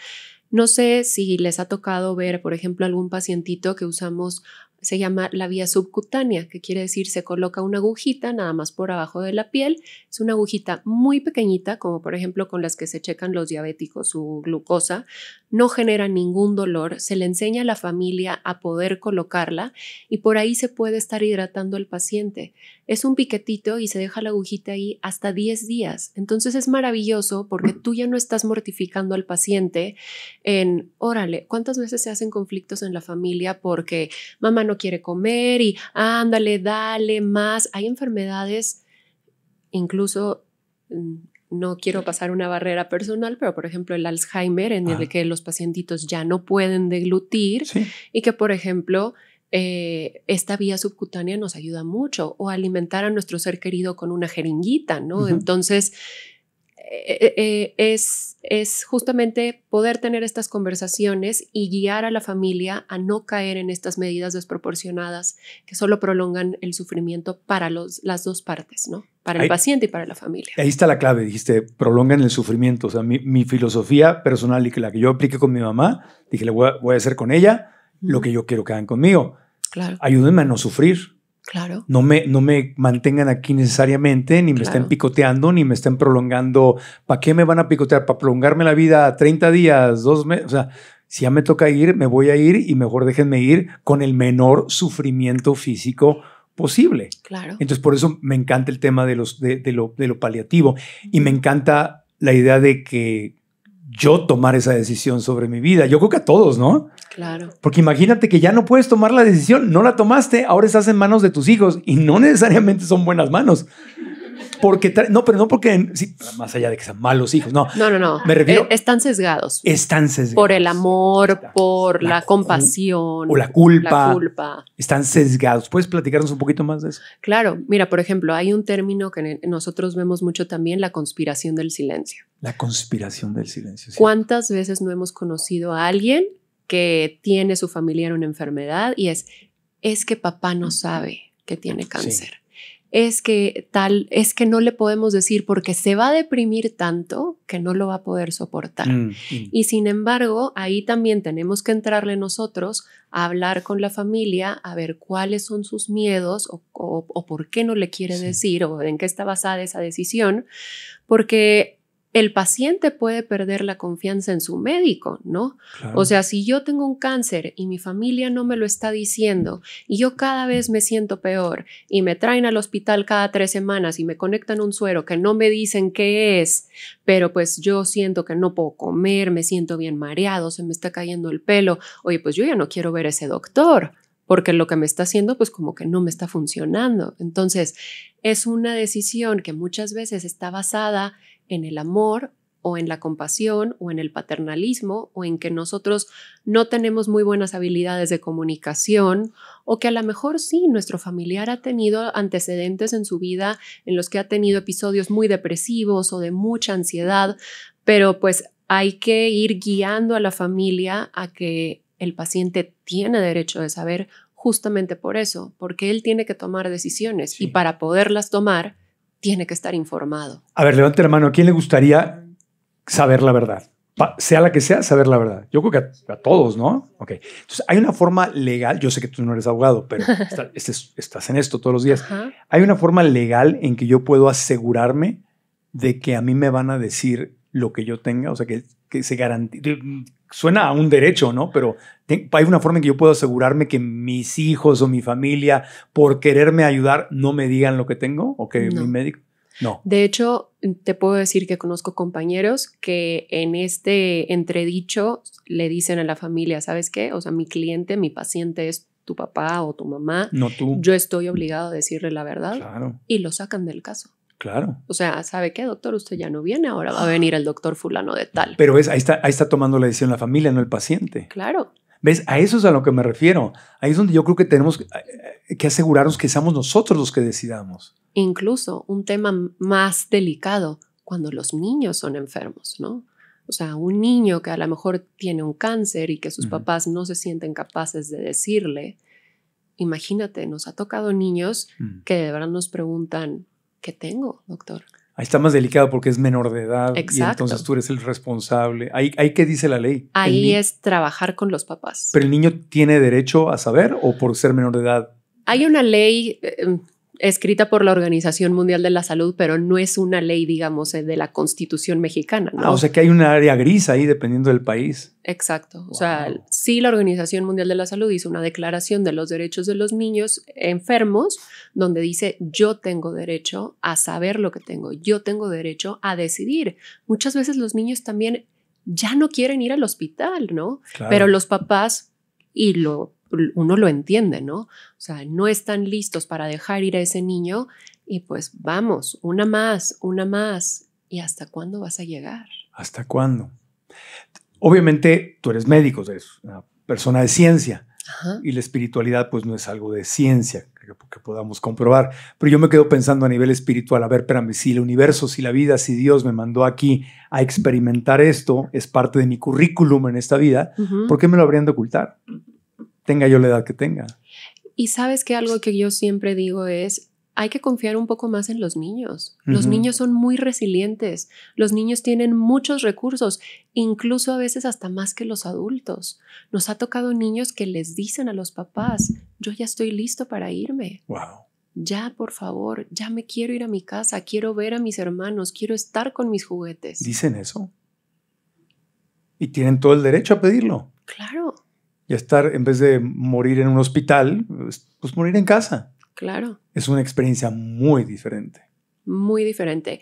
No sé si les ha tocado ver, por ejemplo, algún pacientito que usamos se llama la vía subcutánea, que quiere decir se coloca una agujita nada más por abajo de la piel. Es una agujita muy pequeñita, como por ejemplo con las que se checan los diabéticos su glucosa. No genera ningún dolor, se le enseña a la familia a poder colocarla y por ahí se puede estar hidratando al paciente. Es un piquetito y se deja la agujita ahí hasta 10 días. Entonces es maravilloso porque tú ya no estás mortificando al paciente en, órale, ¿cuántas veces se hacen conflictos en la familia porque mamá no quiere comer y ándale, dale más. Hay enfermedades, incluso mm, no quiero pasar una barrera personal, pero por ejemplo el Alzheimer, en el que los pacientitos ya no pueden deglutir y que por ejemplo eh, esta vía subcutánea nos ayuda mucho o alimentar a nuestro ser querido con una jeringuita, ¿no? Entonces, eh, eh, es, es justamente poder tener estas conversaciones y guiar a la familia a no caer en estas medidas desproporcionadas que solo prolongan el sufrimiento para los, las dos partes, ¿no? Para el paciente y para la familia. Ahí está la clave, dijiste, prolongan el sufrimiento. O sea, mi, filosofía personal y que la que yo apliqué con mi mamá, dije, le voy a, voy a hacer con ella lo que yo quiero que hagan conmigo. Ayúdenme a no sufrir. Claro. No me, no me mantengan aquí necesariamente, ni me estén picoteando, ni me estén prolongando. ¿Para qué me van a picotear? ¿Para prolongarme la vida 30 días, dos meses? O sea, si ya me toca ir, me voy a ir y mejor déjenme ir con el menor sufrimiento físico posible. Claro. Entonces, por eso me encanta el tema de, los, de, de, lo, de lo paliativo y me encanta la idea de que yo tomar esa decisión sobre mi vida. Yo creo que a todos, ¿no? Claro. Porque imagínate que ya no puedes tomar la decisión, no la tomaste, ahora estás en manos de tus hijos y no necesariamente son buenas manos. Porque no, pero no porque más allá de que sean malos hijos, no. No, no, no. Me refiero. Eh, están sesgados. Están sesgados. Por el amor, por la, compasión. O la culpa. culpa. Están sesgados. ¿Puedes platicarnos un poquito más de eso? Claro. Mira, por ejemplo, hay un término que nosotros vemos mucho también, la conspiración del silencio. La conspiración del silencio. ¿Cuántas veces no hemos conocido a alguien que tiene su familia en una enfermedad y es, es que papá no sabe que tiene cáncer? es que tal, es que no le podemos decir porque se va a deprimir tanto que no lo va a poder soportar. Mm, mm. Y sin embargo, ahí también tenemos que entrarle nosotros a hablar con la familia, a ver cuáles son sus miedos o, por qué no le quiere decir o en qué está basada esa decisión, porque el paciente puede perder la confianza en su médico, ¿no? O sea, si yo tengo un cáncer y mi familia no me lo está diciendo y yo cada vez me siento peor y me traen al hospital cada tres semanas y me conectan un suero que no me dicen qué es, pero pues yo siento que no puedo comer, me siento bien mareado, se me está cayendo el pelo, oye, pues yo ya no quiero ver a ese doctor porque lo que me está haciendo pues como que no me está funcionando. Entonces, es una decisión que muchas veces está basada en el amor o en la compasión o en el paternalismo o en que nosotros no tenemos muy buenas habilidades de comunicación o que a lo mejor sí, nuestro familiar ha tenido antecedentes en su vida en los que ha tenido episodios muy depresivos o de mucha ansiedad, pero pues hay que ir guiando a la familia a que el paciente tiene derecho de saber justamente por eso, porque él tiene que tomar decisiones y para poderlas tomar, tiene que estar informado. A ver, levante la mano. ¿A quién le gustaría saber la verdad? sea la que sea, saber la verdad. Yo creo que a, todos, ¿no? Ok. Entonces, hay una forma legal, yo sé que tú no eres abogado, pero <laughs> este estás, en esto todos los días. Hay una forma legal en que yo puedo asegurarme de que a mí me van a decir lo que yo tenga, o sea, que, se garantice. Suena a un derecho, ¿no? Pero hay una forma en que yo puedo asegurarme que mis hijos o mi familia, por quererme ayudar, no me digan lo que tengo o que mi médico. No. De hecho, te puedo decir que conozco compañeros que en este entredicho le dicen a la familia, ¿sabes qué? O sea, mi cliente, mi paciente es tu papá o tu mamá. No tú. Yo estoy obligado a decirle la verdad. Y lo sacan del caso. Claro. O sea, ¿sabe qué, doctor? Usted ya no viene, ahora va a venir el doctor fulano de tal. Pero ves, ahí está, ahí está tomando la decisión la familia, no el paciente. Claro. ¿Ves? A eso es a lo que me refiero. Ahí es donde yo creo que tenemos que eh, asegurarnos que seamos nosotros los que decidamos. Incluso un tema más delicado cuando los niños son enfermos, ¿no? O sea, un niño que a lo mejor tiene un cáncer y que sus papás no se sienten capaces de decirle, imagínate, nos ha tocado niños mm. que de verdad nos preguntan, que tengo, doctor. Ahí está más delicado porque es menor de edad Exacto. y entonces tú eres el responsable. Ahí, que qué dice la ley. Ahí es trabajar con los papás. Pero el niño tiene derecho a saber o por ser menor de edad. Hay una ley, em, escrita por la Organización Mundial de la Salud, pero no es una ley, digamos, eh, de la Constitución mexicana. ¿no? Ah, o sea que hay un área gris ahí dependiendo del país. Exacto. O sea, sí la Organización Mundial de la Salud hizo una declaración de los derechos de los niños enfermos donde dice yo tengo derecho a saber lo que tengo, yo tengo derecho a decidir. Muchas veces los niños también ya no quieren ir al hospital, ¿no? Pero los papás y lo uno lo entiende, ¿no? O sea, no están listos para dejar ir a ese niño y pues vamos, una más, una más. ¿Y hasta cuándo vas a llegar? ¿Hasta cuándo? Obviamente tú eres médico, eres una persona de ciencia y la espiritualidad pues no es algo de ciencia que, podamos comprobar, pero yo me quedo pensando a nivel espiritual, a ver, espérame, si el universo, si la vida, si Dios me mandó aquí a experimentar esto, es parte de mi currículum en esta vida, ¿por qué me lo habrían de ocultar? tenga yo la edad que tenga. Y sabes que algo que yo siempre digo es, hay que confiar un poco más en los niños. Los niños son muy resilientes, los niños tienen muchos recursos, incluso a veces hasta más que los adultos. Nos ha tocado niños que les dicen a los papás, yo ya estoy listo para irme. Wow. Ya, por favor, ya me quiero ir a mi casa, quiero ver a mis hermanos, quiero estar con mis juguetes. Dicen eso. Y tienen todo el derecho a pedirlo. Claro y estar, en vez de morir en un hospital, pues morir en casa. Claro. Es una experiencia muy diferente. Muy diferente.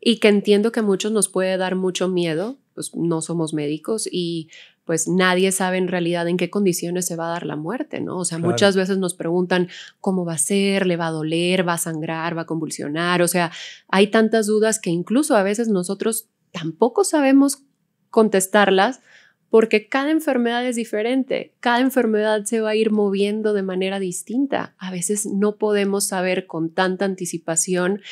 Y que entiendo que a muchos nos puede dar mucho miedo, pues no somos médicos y pues nadie sabe en realidad en qué condiciones se va a dar la muerte, ¿no? O sea, muchas veces nos preguntan cómo va a ser, le va a doler, va a sangrar, va a convulsionar, o sea, hay tantas dudas que incluso a veces nosotros tampoco sabemos contestarlas porque cada enfermedad es diferente, cada enfermedad se va a ir moviendo de manera distinta. A veces no podemos saber con tanta anticipación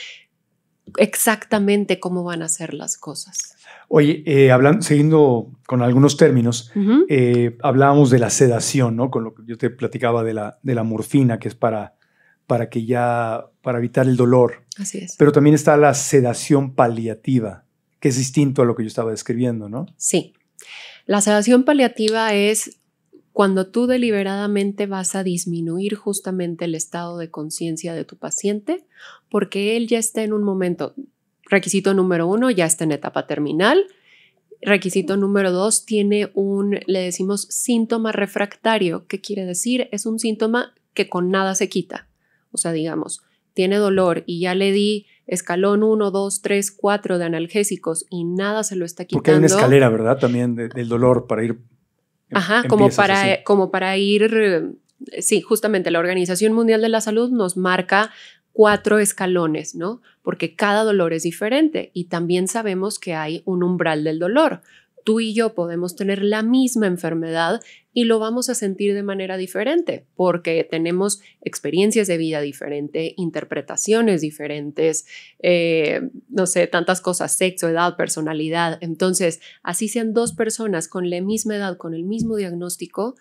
exactamente cómo van a ser las cosas. Oye, eh, hablando, siguiendo con algunos términos, eh, hablábamos de la sedación, ¿no? Con lo que yo te platicaba de la, de la morfina, que es para, para que ya, para evitar el dolor. Así es. Pero también está la sedación paliativa, que es distinto a lo que yo estaba describiendo, ¿no? Sí. La sedación paliativa es cuando tú deliberadamente vas a disminuir justamente el estado de conciencia de tu paciente porque él ya está en un momento, requisito número uno, ya está en etapa terminal, requisito número dos, tiene un, le decimos síntoma refractario, ¿qué quiere decir? Es un síntoma que con nada se quita, o sea, digamos, tiene dolor y ya le di escalón 1, 2, 3, 4 de analgésicos y nada se lo está quitando. Porque hay una escalera, ¿verdad? También del dolor para ir. Em, Ajá, como para, como para ir. Sí, justamente la Organización Mundial de la Salud nos marca cuatro escalones, ¿no? Porque cada dolor es diferente y también sabemos que hay un umbral del dolor. Tú y yo podemos tener la misma enfermedad y lo vamos a sentir de manera diferente porque tenemos experiencias de vida diferentes, interpretaciones diferentes, eh, no sé, tantas cosas, sexo, edad, personalidad. Entonces, así sean dos personas con la misma edad, con el mismo diagnóstico,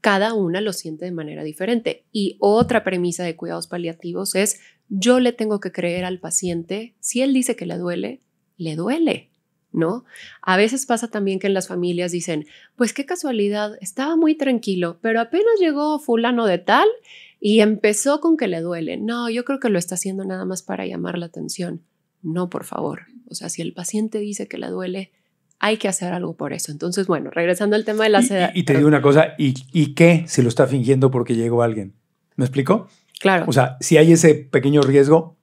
cada una lo siente de manera diferente. Y otra premisa de cuidados paliativos es, yo le tengo que creer al paciente, si él dice que le duele, le duele. ¿no? A veces pasa también que en las familias dicen, pues qué casualidad, estaba muy tranquilo, pero apenas llegó fulano de tal y empezó con que le duele. No, yo creo que lo está haciendo nada más para llamar la atención. No, por favor. O sea, si el paciente dice que le duele, hay que hacer algo por eso. Entonces, bueno, regresando al tema de la seda. Y, te digo una cosa, ¿y, ¿y qué si lo está fingiendo porque llegó alguien? ¿Me explico? Claro. O sea, si hay ese pequeño riesgo,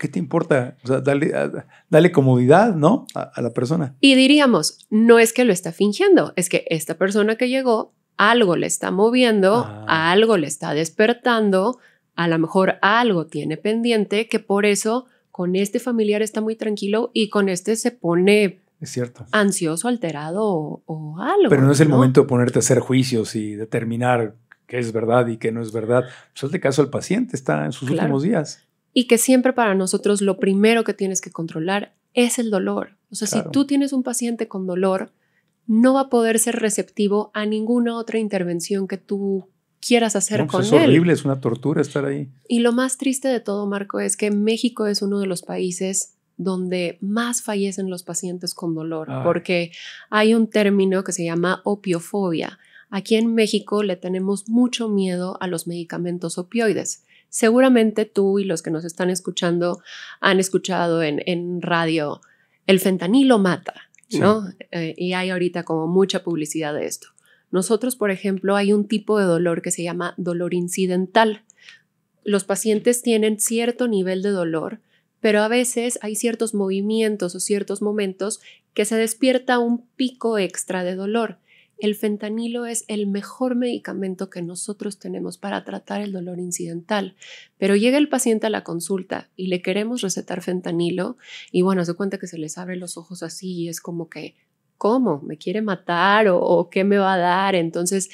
¿qué te importa? O sea, dale, comodidad, ¿no? A, la persona. Y diríamos, no es que lo está fingiendo, es que esta persona que llegó, algo le está moviendo, ah. algo le está despertando, a lo mejor algo tiene pendiente, que por eso con este familiar está muy tranquilo y con este se pone Ansioso, alterado o, algo. Pero no es el momento de ponerte a hacer juicios y determinar qué es verdad y qué no es verdad. Pues caso al paciente, está en sus últimos días y que siempre para nosotros lo primero que tienes que controlar es el dolor. O sea, si tú tienes un paciente con dolor, no va a poder ser receptivo a ninguna otra intervención que tú quieras hacer pues con es él. Es horrible, es una tortura estar ahí. Y lo más triste de todo, Marco, es que México es uno de los países donde más fallecen los pacientes con dolor, ah. porque hay un término que se llama opiofobia. Aquí en México le tenemos mucho miedo a los medicamentos opioides. Seguramente tú y los que nos están escuchando han escuchado en, radio, el fentanilo mata, ¿no? Eh, y hay ahorita como mucha publicidad de esto. Nosotros, por ejemplo, hay un tipo de dolor que se llama dolor incidental. Los pacientes tienen cierto nivel de dolor, pero a veces hay ciertos movimientos o ciertos momentos que se despierta un pico extra de dolor el fentanilo es el mejor medicamento que nosotros tenemos para tratar el dolor incidental, pero llega el paciente a la consulta y le queremos recetar fentanilo y bueno, se cuenta que se les abre los ojos así y es como que, ¿cómo? ¿Me quiere matar o, o qué me va a dar? Entonces,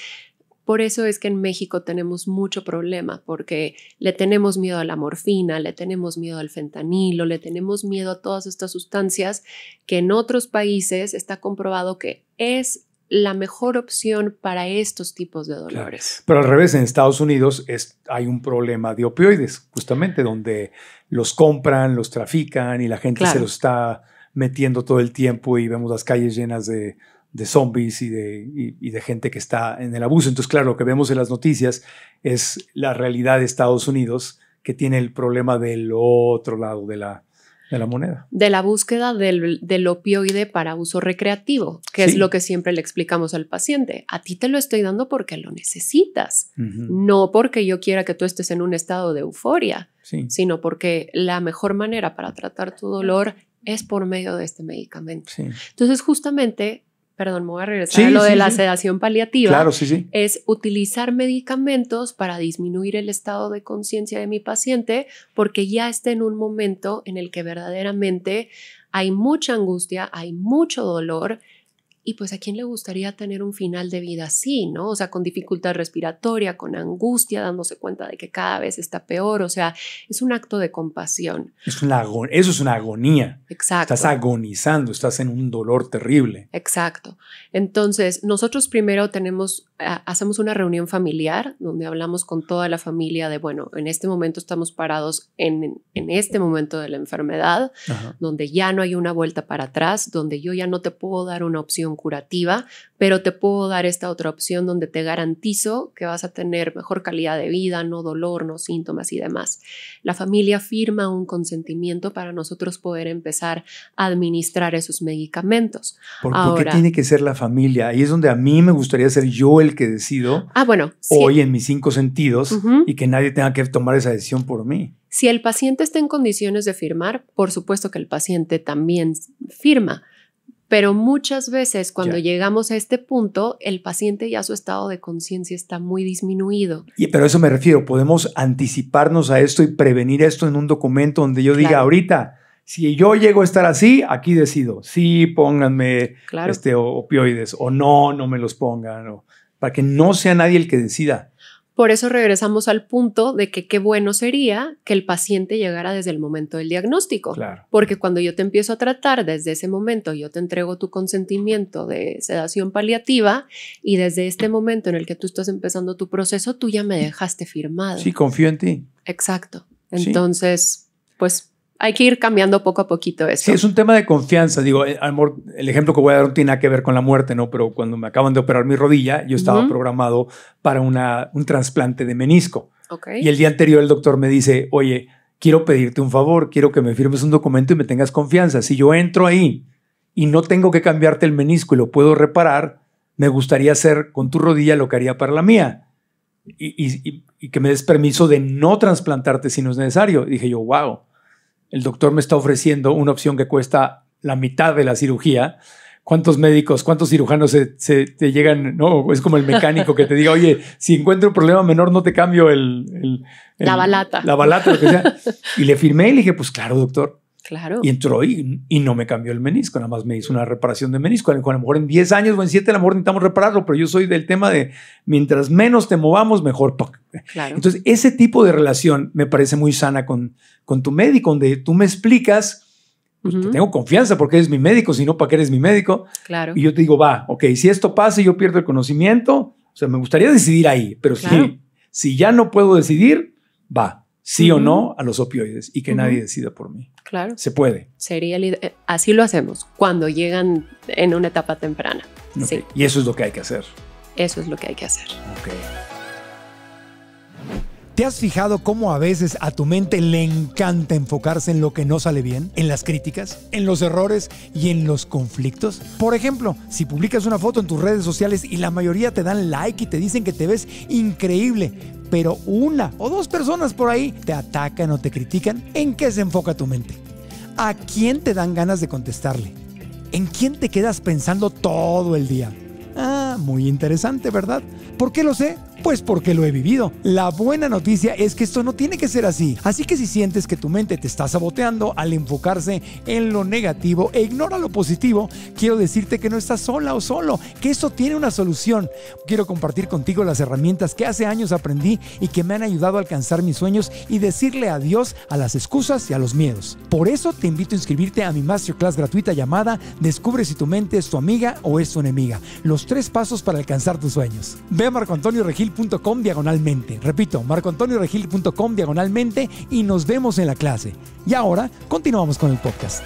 por eso es que en México tenemos mucho problema, porque le tenemos miedo a la morfina, le tenemos miedo al fentanilo, le tenemos miedo a todas estas sustancias que en otros países está comprobado que es la mejor opción para estos tipos de dolores. Pero al revés, en Estados Unidos es, hay un problema de opioides, justamente donde los compran, los trafican y la gente se los está metiendo todo el tiempo y vemos las calles llenas de, zombies y de, y de, gente que está en el abuso. Entonces, claro, lo que vemos en las noticias es la realidad de Estados Unidos que tiene el problema del otro lado de la, de la moneda. De la búsqueda del, opioide para uso recreativo, que es lo que siempre le explicamos al paciente. A ti te lo estoy dando porque lo necesitas, no porque yo quiera que tú estés en un estado de euforia, sino porque la mejor manera para tratar tu dolor es por medio de este medicamento. Entonces, justamente perdón, me voy a regresar a lo de la sedación paliativa, es utilizar medicamentos para disminuir el estado de conciencia de mi paciente porque ya está en un momento en el que verdaderamente hay mucha angustia, hay mucho dolor y pues a quién le gustaría tener un final de vida así, ¿no? O sea, con dificultad respiratoria, con angustia, dándose cuenta de que cada vez está peor. O sea, es un acto de compasión. eso es una agonía. Exacto. Estás agonizando, estás en un dolor terrible. Exacto. Entonces, nosotros primero tenemos, eh, hacemos una reunión familiar donde hablamos con toda la familia de, bueno, en este momento estamos parados en, en este momento de la enfermedad, donde ya no hay una vuelta para atrás, donde yo ya no te puedo dar una opción curativa, pero te puedo dar esta otra opción donde te garantizo que vas a tener mejor calidad de vida, no dolor, no síntomas y demás. La familia firma un consentimiento para nosotros poder empezar a administrar esos medicamentos. ¿Por, qué tiene que ser la familia? Ahí es donde a mí me gustaría ser yo el que decido ah, bueno, hoy en mis cinco sentidos y que nadie tenga que tomar esa decisión por mí. Si el paciente está en condiciones de firmar, por supuesto que el paciente también firma. Pero muchas veces cuando llegamos a este punto, el paciente ya su estado de conciencia está muy disminuido. Y, pero eso me refiero, podemos anticiparnos a esto y prevenir esto en un documento donde yo diga ahorita, si yo llego a estar así, aquí decido, sí, pónganme este, opioides o no, no me los pongan, para que no sea nadie el que decida. Por eso regresamos al punto de que qué bueno sería que el paciente llegara desde el momento del diagnóstico. Claro. Porque cuando yo te empiezo a tratar desde ese momento, yo te entrego tu consentimiento de sedación paliativa y desde este momento en el que tú estás empezando tu proceso, tú ya me dejaste firmado. Sí, confío en ti. Exacto. Entonces, pues hay que ir cambiando poco a poquito eso. es un tema de confianza. Digo, eh, amor, el ejemplo que voy a dar no tiene nada que ver con la muerte, ¿no? Pero cuando me acaban de operar mi rodilla, yo estaba programado para una, un trasplante de menisco. Okay. Y el día anterior el doctor me dice, oye, quiero pedirte un favor, quiero que me firmes un documento y me tengas confianza. Si yo entro ahí y no tengo que cambiarte el menisco y lo puedo reparar, me gustaría hacer con tu rodilla lo que haría para la mía. Y, y, y que me des permiso de no trasplantarte si no es necesario. dije yo, wow el doctor me está ofreciendo una opción que cuesta la mitad de la cirugía, ¿cuántos médicos, cuántos cirujanos se, te llegan? No, es como el mecánico que te diga, oye, si encuentro un problema menor, no te cambio el, la balata. La balata, lo que sea. Y le firmé y le dije, pues claro, doctor. Claro. Y entró y, y, no me cambió el menisco, nada más me hizo una reparación de menisco. A lo mejor en 10 años o en 7 a lo mejor necesitamos repararlo, pero yo soy del tema de mientras menos te movamos, mejor. Entonces, ese tipo de relación me parece muy sana con, con tu médico, donde tú me explicas, pues, tengo confianza porque eres mi médico, si no, ¿para qué eres mi médico? Claro. Y yo te digo, va, ok, si esto pasa y yo pierdo el conocimiento, o sea, me gustaría decidir ahí, pero si, ya no puedo decidir, va, sí o no a los opioides y que nadie decida por mí. Claro. Se puede. Sería eh, así lo hacemos cuando llegan en una etapa temprana. Sí. Y eso es lo que hay que hacer. Eso es lo que hay que hacer. Okay. ¿Te has fijado cómo a veces a tu mente le encanta enfocarse en lo que no sale bien, en las críticas, en los errores y en los conflictos? Por ejemplo, si publicas una foto en tus redes sociales y la mayoría te dan like y te dicen que te ves increíble, pero una o dos personas por ahí te atacan o te critican, ¿en qué se enfoca tu mente? ¿A quién te dan ganas de contestarle? ¿En quién te quedas pensando todo el día? Ah, muy interesante, ¿verdad? ¿Por qué lo sé? Pues porque lo he vivido. La buena noticia es que esto no tiene que ser así. Así que si sientes que tu mente te está saboteando al enfocarse en lo negativo e ignora lo positivo, quiero decirte que no estás sola o solo, que esto tiene una solución. Quiero compartir contigo las herramientas que hace años aprendí y que me han ayudado a alcanzar mis sueños y decirle adiós a las excusas y a los miedos. Por eso te invito a inscribirte a mi masterclass gratuita llamada Descubre si tu mente es tu amiga o es tu enemiga. Los tres pasos para alcanzar tus sueños. Ve a marcoantonioregil.com diagonalmente. Repito, marcoantonioregil.com diagonalmente y nos vemos en la clase. Y ahora continuamos con el podcast.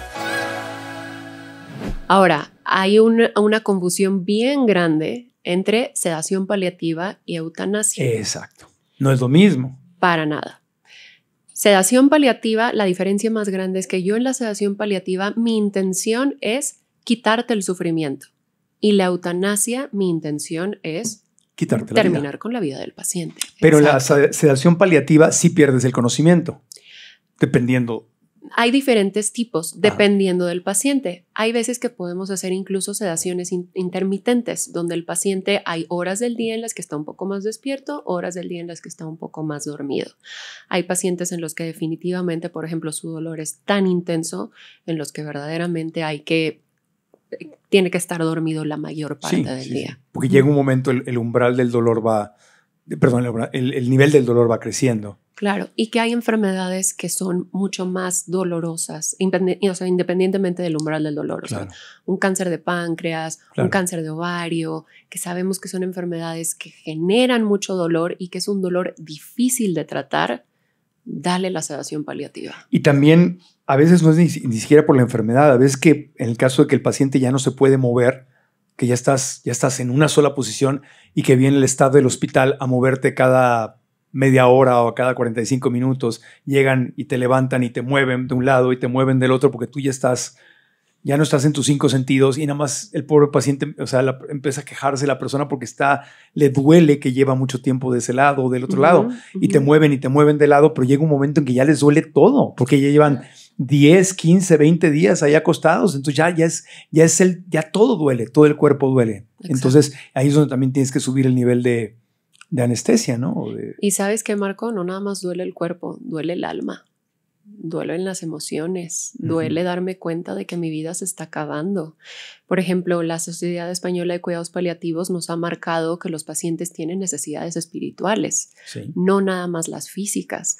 Ahora, hay una confusión bien grande entre sedación paliativa y eutanasia. Exacto. No es lo mismo. Para nada. Sedación paliativa, la diferencia más grande es que yo en la sedación paliativa mi intención es quitarte el sufrimiento. Y la eutanasia, mi intención es terminar con la vida del paciente. Pero la sedación paliativa sí pierdes el conocimiento, dependiendo. Hay diferentes tipos, dependiendo del paciente. Hay veces que podemos hacer incluso sedaciones intermitentes, donde el paciente hay horas del día en las que está un poco más despierto, horas del día en las que está un poco más dormido. Hay pacientes en los que definitivamente, por ejemplo, su dolor es tan intenso, en los que verdaderamente hay que tiene que estar dormido la mayor parte del día. Porque llega un momento el, umbral del dolor va, perdón, el, el, nivel del dolor va creciendo. Claro, y que hay enfermedades que son mucho más dolorosas, independientemente del umbral del dolor. un cáncer de páncreas, un cáncer de ovario, que sabemos que son enfermedades que generan mucho dolor y que es un dolor difícil de tratar, dale la sedación paliativa. Y también a veces no es ni, siquiera por la enfermedad, a veces que en el caso de que el paciente ya no se puede mover, que ya estás, ya estás en una sola posición y que viene el estado del hospital a moverte cada media hora o cada 45 minutos, llegan y te levantan y te mueven de un lado y te mueven del otro porque tú ya estás, ya no estás en tus cinco sentidos y nada más el pobre paciente, o sea, empieza a quejarse la persona porque está, le duele que lleva mucho tiempo de ese lado o del otro lado y te mueven y te mueven de lado, pero llega un momento en que ya les duele todo porque ya llevan... 10, 15, 20 días ahí acostados, entonces ya, ya, es, ya, es el, ya todo duele, todo el cuerpo duele. Entonces ahí es donde también tienes que subir el nivel de, de anestesia, ¿no? Y sabes que, Marco, no nada más duele el cuerpo, duele el alma, en las emociones, duele darme cuenta de que mi vida se está acabando. Por ejemplo, la Sociedad Española de Cuidados Paliativos nos ha marcado que los pacientes tienen necesidades espirituales, no nada más las físicas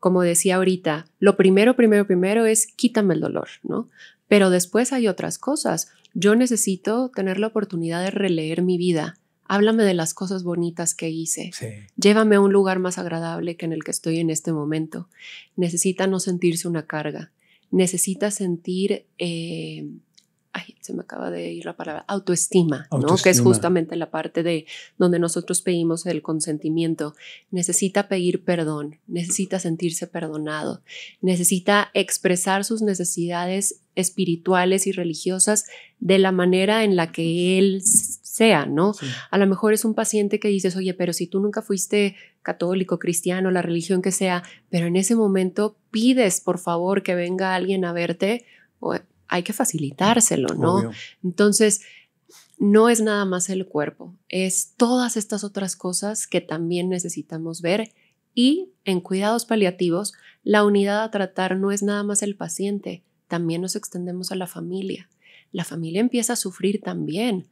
como decía ahorita, lo primero, primero, primero es quítame el dolor, ¿no? Pero después hay otras cosas. Yo necesito tener la oportunidad de releer mi vida. Háblame de las cosas bonitas que hice. Llévame a un lugar más agradable que en el que estoy en este momento. Necesita no sentirse una carga. Necesita sentir eh, se me acaba de ir la palabra, autoestima, ¿no? Que es justamente la parte de donde nosotros pedimos el consentimiento. Necesita pedir perdón, necesita sentirse perdonado, necesita expresar sus necesidades espirituales y religiosas de la manera en la que él sea, ¿no? A lo mejor es un paciente que dices, oye, pero si tú nunca fuiste católico, cristiano, la religión que sea, pero en ese momento pides, por favor, que venga alguien a verte o hay que facilitárselo, ¿no? Entonces, no es nada más el cuerpo, es todas estas otras cosas que también necesitamos ver y en cuidados paliativos, la unidad a tratar no es nada más el paciente, también nos extendemos a la familia. La familia empieza a sufrir también.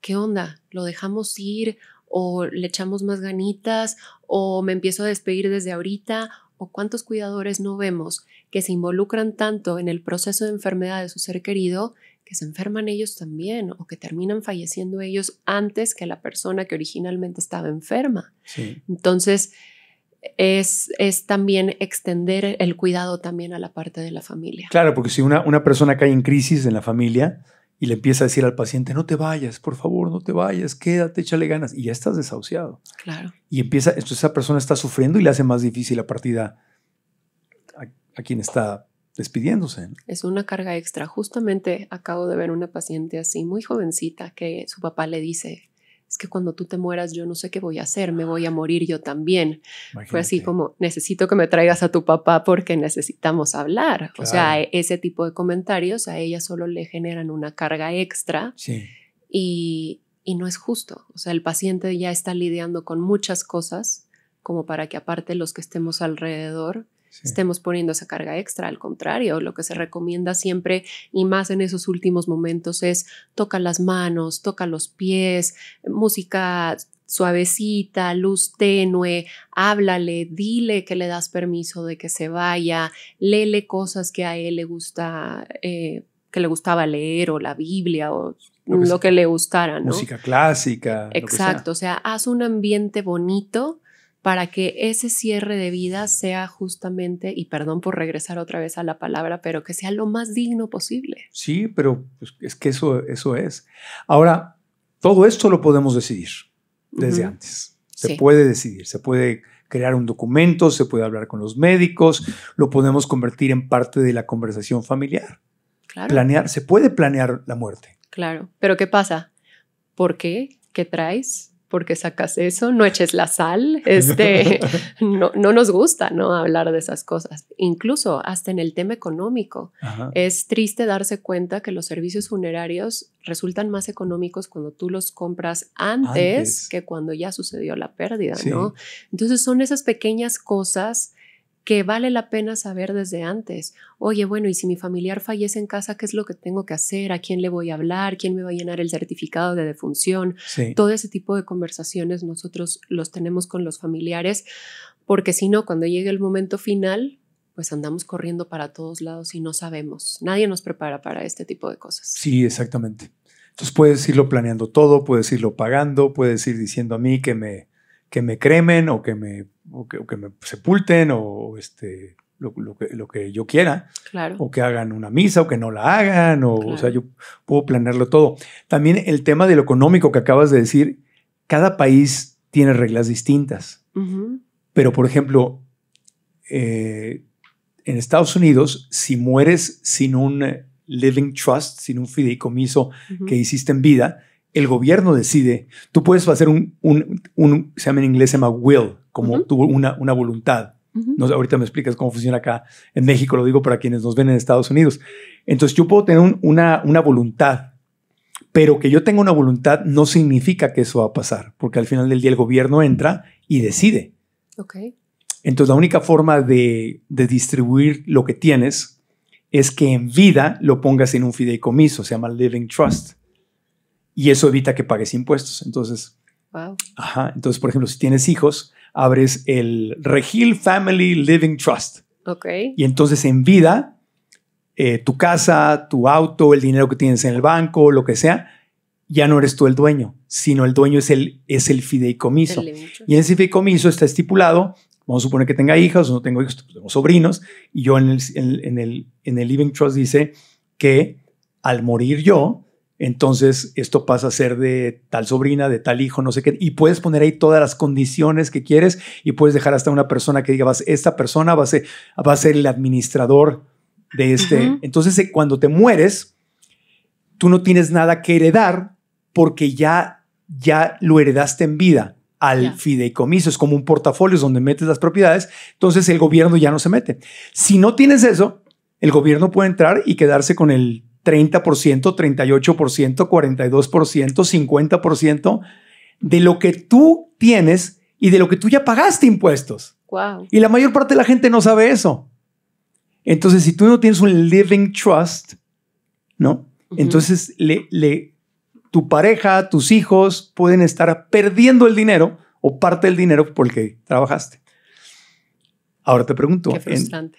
¿Qué onda? ¿Lo dejamos ir? ¿O le echamos más ganitas? ¿O me empiezo a despedir desde ahorita? o cuántos cuidadores no vemos que se involucran tanto en el proceso de enfermedad de su ser querido que se enferman ellos también o que terminan falleciendo ellos antes que la persona que originalmente estaba enferma. Sí. Entonces, es, también extender el cuidado también a la parte de la familia. Claro, porque si una, una persona cae en crisis en la familia, y le empieza a decir al paciente, no te vayas, por favor, no te vayas, quédate, échale ganas, y ya estás desahuciado. Claro. Y empieza, entonces esa persona está sufriendo y le hace más difícil la partida a, a quien está despidiéndose. Es una carga extra. Justamente acabo de ver una paciente así, muy jovencita, que su papá le dice, es que cuando tú te mueras yo no sé qué voy a hacer, me voy a morir yo también. Fue así como, necesito que me traigas a tu papá porque necesitamos hablar. O sea, e-, ese tipo de comentarios a ella solo le generan una carga extra y, y no es justo. O sea, el paciente ya está lidiando con muchas cosas como para que aparte los que estemos alrededor estemos poniendo esa carga extra. Al contrario, lo que se recomienda siempre y más en esos últimos momentos es toca las manos, toca los pies, música suavecita, luz tenue, háblale, dile que le das permiso de que se vaya, lele cosas que a él le gusta, eh, que le gustaba leer o la Biblia o lo que, le gustara, ¿no? Música clásica. Exacto, o sea, haz un ambiente bonito para que ese cierre de vida sea justamente, y perdón por regresar otra vez a la palabra, pero que sea lo más digno posible. Sí, pero pues, es que eso, eso es. Ahora, todo esto lo podemos decidir desde antes. Se puede decidir, se puede crear un documento, se puede hablar con los médicos, lo podemos convertir en parte de la conversación familiar. Planear, se puede planear la muerte. Claro, pero ¿qué pasa? ¿Por qué? ¿Qué traes? porque sacas eso, no eches la sal, este, <laughs> no, nos gusta ¿no? hablar de esas cosas. Incluso hasta en el tema económico, es triste darse cuenta que los servicios funerarios resultan más económicos cuando tú los compras antes, que cuando ya sucedió la pérdida, ¿no? Entonces son esas pequeñas cosas que vale la pena saber desde antes. Oye, bueno, y si mi familiar fallece en casa, ¿qué es lo que tengo que hacer? ¿A quién le voy a hablar? ¿Quién me va a llenar el certificado de defunción? Todo ese tipo de conversaciones nosotros los tenemos con los familiares, porque si no, cuando llegue el momento final, pues andamos corriendo para todos lados y no sabemos. Nadie nos prepara para este tipo de cosas. Sí, exactamente. Entonces puedes irlo planeando todo, puedes irlo pagando, puedes ir diciendo a mí que me que me cremen o que me, que, me sepulten o, este, lo, que, yo quiera. O que hagan una misa o que no la hagan. O, o sea, yo puedo planearlo todo. También el tema de lo económico que acabas de decir, cada país tiene reglas distintas. Pero, por ejemplo, eh, en Estados Unidos, si mueres sin un living trust, sin un fideicomiso que hiciste en vida, el gobierno decide, tú puedes hacer un, un, se llama en inglés, se llama will, como tuvo una, una voluntad. ahorita me explicas cómo funciona acá en México, lo digo para quienes nos ven en Estados Unidos. Entonces yo puedo tener una, una voluntad, pero que yo tenga una voluntad no significa que eso va a pasar, porque al final del día el gobierno entra y decide. Okay. Entonces la única forma de, de distribuir lo que tienes es que en vida lo pongas en un fideicomiso, se llama Living Trust y eso evita que pagues impuestos. Entonces, entonces, por ejemplo, si tienes hijos, abres el Regil Family Living Trust. Y entonces en vida, eh, tu casa, tu auto, el dinero que tienes en el banco, lo que sea, ya no eres tú el dueño, sino el dueño es el, es el fideicomiso. y en ese fideicomiso está estipulado, vamos a suponer que tenga hijos, no tengo hijos, tengo sobrinos, y yo en el, en el, en el Living Trust dice que al morir yo, entonces, esto pasa a ser de tal sobrina, de tal hijo, no sé qué. Y puedes poner ahí todas las condiciones que quieres y puedes dejar hasta una persona que diga, vas, esta persona va a, ser, va a ser el administrador de este. Entonces, eh, cuando te mueres, tú no tienes nada que heredar porque ya, ya lo heredaste en vida al fideicomiso. Es como un portafolio donde metes las propiedades. Entonces, el gobierno ya no se mete. Si no tienes eso, el gobierno puede entrar y quedarse con el 30%, 38%, 42%, 50% de lo que tú tienes y de lo que tú ya pagaste impuestos. Y la mayor parte de la gente no sabe eso. Entonces, si tú no tienes un living trust, ¿no? Entonces, le, tu pareja, tus hijos pueden estar perdiendo el dinero o parte del dinero porque trabajaste. Ahora te pregunto. frustrante.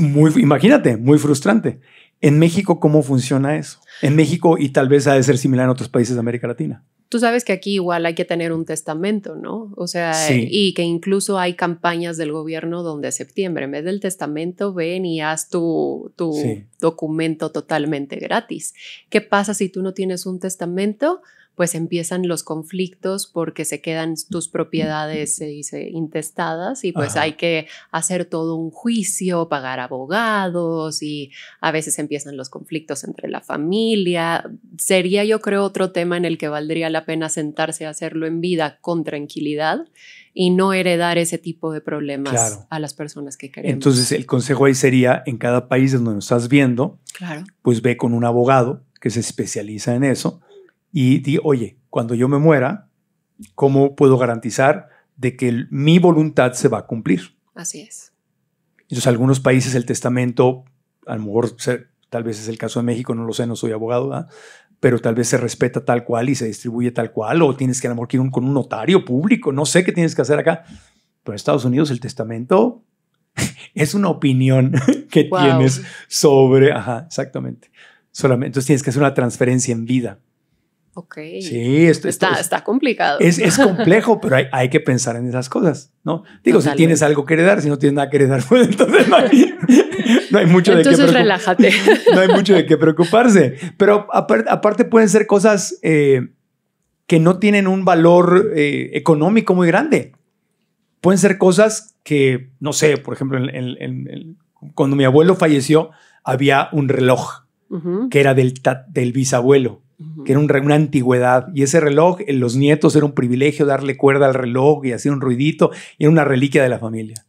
muy, imagínate, muy frustrante. En México, ¿cómo funciona eso? En México y tal vez ha de ser similar en otros países de América Latina. Tú sabes que aquí igual hay que tener un testamento, ¿no? O sea, y que incluso hay campañas del gobierno donde en septiembre, en vez del testamento, ven y haz tu, tu documento totalmente gratis. ¿Qué pasa si tú no tienes un testamento? pues empiezan los conflictos porque se quedan tus propiedades se dice, intestadas y pues hay que hacer todo un juicio, pagar abogados y a veces empiezan los conflictos entre la familia. Sería yo creo otro tema en el que valdría la pena sentarse a hacerlo en vida con tranquilidad y no heredar ese tipo de problemas a las personas que queremos. Entonces el consejo ahí sería en cada país donde nos estás viendo, pues ve con un abogado que se especializa en eso y di, oye, cuando yo me muera, ¿cómo puedo garantizar de que mi voluntad se va a cumplir? Así es. Entonces, algunos países el testamento, a lo mejor tal vez es el caso de México, no lo sé, no soy abogado, pero tal vez se respeta tal cual y se distribuye tal cual, o tienes que a lo ir con un notario público, no sé qué tienes que hacer acá. Pero en Estados Unidos el testamento <laughs> es una opinión <laughs> que tienes sobre, ajá, exactamente. Solamente, entonces tienes que hacer una transferencia en vida. Ok. Sí, esto, está, está complicado. Es, <laughs> complejo, pero hay, que pensar en esas cosas, ¿no? Digo, si tienes algo que heredar, si no tienes nada que heredar, <laughs> pues entonces no hay, mucho de qué relájate. <laughs> No hay mucho de qué preocuparse. Pero aparte, pueden ser cosas eh, que no tienen un valor eh, económico muy grande. Pueden ser cosas que, no sé, por ejemplo, en, cuando mi abuelo falleció, había un reloj que era del, del bisabuelo que era un, una antigüedad. Y ese reloj, en eh, los nietos era un privilegio darle cuerda al reloj y hacer un ruidito, y era una reliquia de la familia.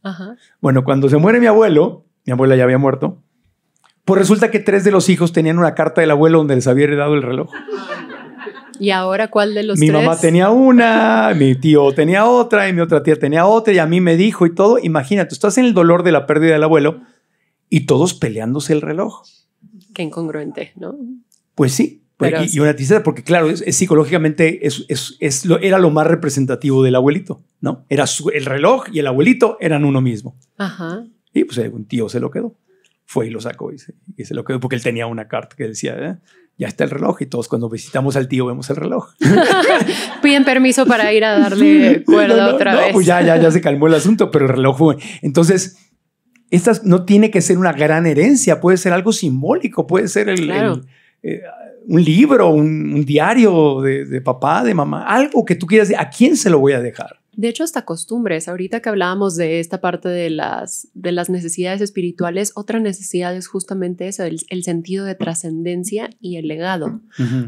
Bueno, cuando se muere mi abuelo, mi abuela ya había muerto, pues resulta que tres de los hijos tenían una carta del abuelo donde les había heredado el reloj. ¿Y ahora cuál de los mi tres? Mi mamá tenía una, mi tío tenía otra, y mi otra tía tenía otra, y a mí me dijo y todo. Imagínate, estás en el dolor de la pérdida del abuelo y todos peleándose el reloj. Qué incongruente, ¿no? Pues sí, y, una tristeza porque claro, es, psicológicamente es, es, era lo más representativo del abuelito, ¿no? Era el reloj y el abuelito eran uno mismo. Ajá. Y pues un tío se lo quedó. Fue y lo sacó y se, lo quedó porque él tenía una carta que decía, eh, ya está el reloj y todos cuando visitamos al tío vemos el reloj. <laughs> Piden permiso para ir a darle cuerda otra vez. Pues ya, ya, ya se calmó el asunto, pero el reloj fue... Entonces, estas no tiene que ser una gran herencia, puede ser algo simbólico, puede ser el... el eh, un libro, un, diario de, papá, de mamá, algo que tú quieras, ¿a quién se lo voy a dejar? De hecho, hasta costumbres. Ahorita que hablábamos de esta parte de las, de las necesidades espirituales, otra necesidad es justamente eso, el, sentido de trascendencia y el legado.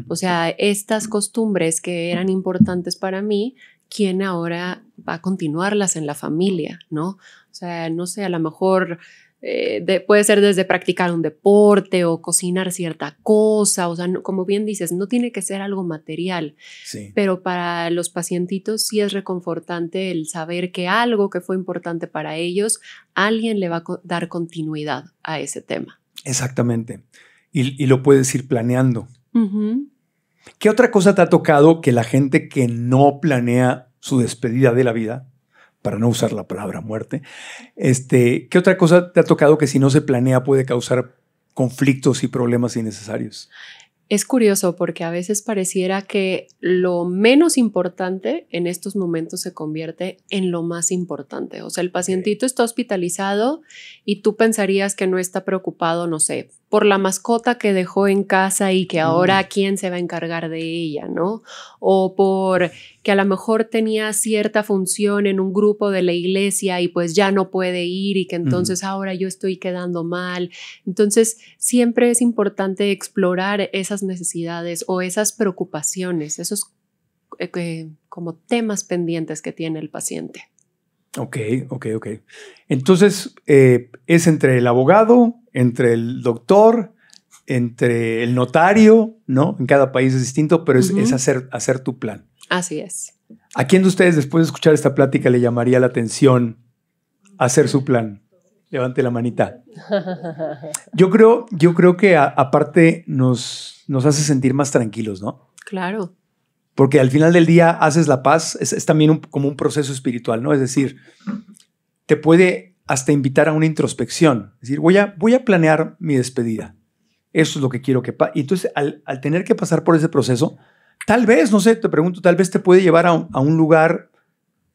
O sea, estas costumbres que eran importantes para mí, ¿quién ahora va a continuarlas en la familia? ¿No? O sea, no sé, a lo mejor eh, puede ser desde practicar un deporte o cocinar cierta cosa, o sea, como bien dices, no tiene que ser algo material, pero para los pacientitos sí es reconfortante el saber que algo que fue importante para ellos, alguien le va a dar continuidad a ese tema. Exactamente, y, lo puedes ir planeando. ¿Qué otra cosa te ha tocado que la gente que no planea su despedida de la vida para no usar la palabra muerte. Este, ¿Qué otra cosa te ha tocado que si no se planea puede causar conflictos y problemas innecesarios? Es curioso porque a veces pareciera que lo menos importante en estos momentos se convierte en lo más importante. O sea, el pacientito está hospitalizado y tú pensarías que no está preocupado, no sé, por la mascota que dejó en casa y que mm. ahora quién se va a encargar de ella, ¿no? O por que a lo mejor tenía cierta función en un grupo de la iglesia y pues ya no puede ir y que entonces ahora yo estoy quedando mal. Entonces, siempre es importante explorar esas necesidades o esas preocupaciones, esos eh, como temas pendientes que tiene el paciente. Ok, ok, ok. Entonces, eh, es entre el abogado, entre el doctor, entre el notario, ¿no? En cada país es distinto, pero es, hacer, hacer tu plan. Así es. ¿A quién de ustedes después de escuchar esta plática le llamaría la atención hacer su plan? Levante la manita. <laughs> Yo creo, yo creo que aparte nos, nos hace sentir más tranquilos, ¿no? Claro. Porque al final del día haces la paz, es, también como un proceso espiritual, ¿no? Es decir, te puede hasta invitar a una introspección. Es decir, voy a, voy a planear mi despedida. Eso es lo que quiero que pase. Y entonces, al, tener que pasar por ese proceso, tal vez, no sé, te pregunto, tal vez te puede llevar a un, lugar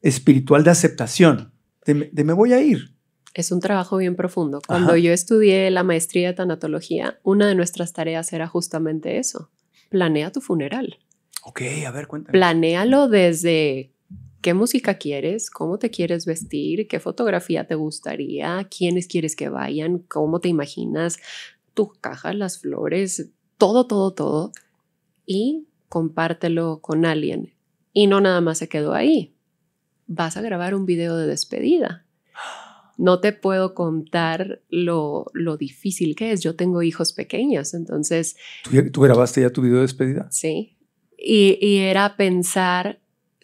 espiritual de aceptación, de, me voy a ir. Es un trabajo bien profundo. Cuando yo estudié la maestría de tanatología, una de nuestras tareas era justamente eso. Planea tu funeral. Ok, a ver, cuéntame. Planéalo desde qué música quieres, cómo te quieres vestir, qué fotografía te gustaría, quiénes quieres que vayan, cómo te imaginas tu caja, las flores, todo, todo, todo. Y compártelo con alguien. Y no nada más se quedó ahí. Vas a grabar un video de despedida. No te puedo contar lo, lo difícil que es. Yo tengo hijos pequeños, entonces... ¿Tú, ¿Tú, grabaste ya tu video de despedida? Sí. Y, y era pensar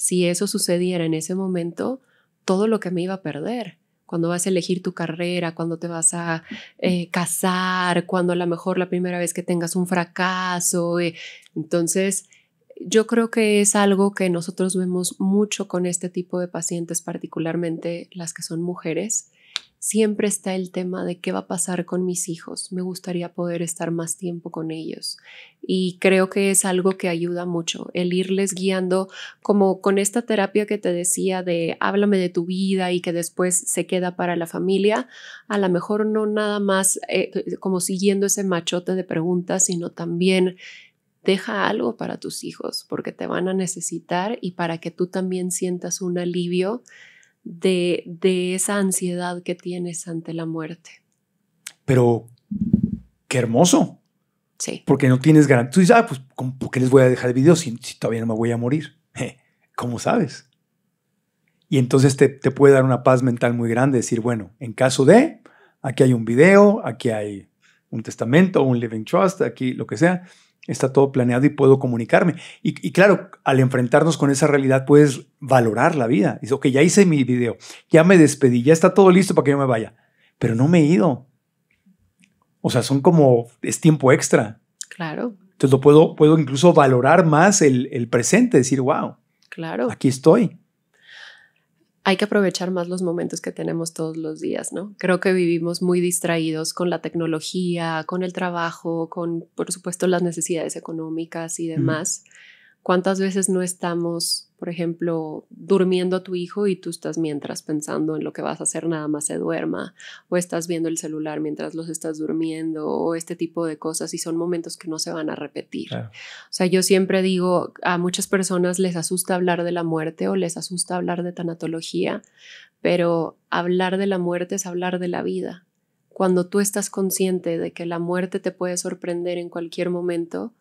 si eso sucediera en ese momento, todo lo que me iba a perder. Cuando vas a elegir tu carrera, cuando te vas a eh, casar, cuando a lo mejor la primera vez que tengas un fracaso. Eh. Entonces, yo creo que es algo que nosotros vemos mucho con este tipo de pacientes, particularmente las que son mujeres, Siempre está el tema de qué va a pasar con mis hijos. Me gustaría poder estar más tiempo con ellos. Y creo que es algo que ayuda mucho, el irles guiando como con esta terapia que te decía de háblame de tu vida y que después se queda para la familia. A lo mejor no nada más eh, como siguiendo ese machote de preguntas, sino también deja algo para tus hijos porque te van a necesitar y para que tú también sientas un alivio de, esa ansiedad que tienes ante la muerte. Pero qué hermoso. Sí. Porque no tienes garantía. Tú dices, ah, pues, ¿por qué les voy a dejar videos si, si todavía no me voy a morir? <laughs> ¿Cómo sabes? Y entonces te, te, puede dar una paz mental muy grande, decir, bueno, en caso de, aquí hay un video, aquí hay un testamento, un living trust, aquí lo que sea, está todo planeado y puedo comunicarme. Y, claro, al enfrentarnos con esa realidad puedes valorar la vida. Dice, ok, ya hice mi video, ya me despedí, ya está todo listo para que yo me vaya, pero no me he ido. O sea, son como, es tiempo extra. Claro. Entonces lo puedo, puedo incluso valorar más el, el presente, decir, wow, claro. aquí estoy hay que aprovechar más los momentos que tenemos todos los días, ¿no? Creo que vivimos muy distraídos con la tecnología, con el trabajo, con, por supuesto, las necesidades económicas y demás. ¿Cuántas veces no estamos por ejemplo, durmiendo a tu hijo y tú estás mientras pensando en lo que vas a hacer, nada más se duerma, o estás viendo el celular mientras los estás durmiendo, o este tipo de cosas, y son momentos que no se van a repetir. O sea, yo siempre digo, a muchas personas les asusta hablar de la muerte o les asusta hablar de tanatología, pero hablar de la muerte es hablar de la vida. Cuando tú estás consciente de que la muerte te puede sorprender en cualquier momento,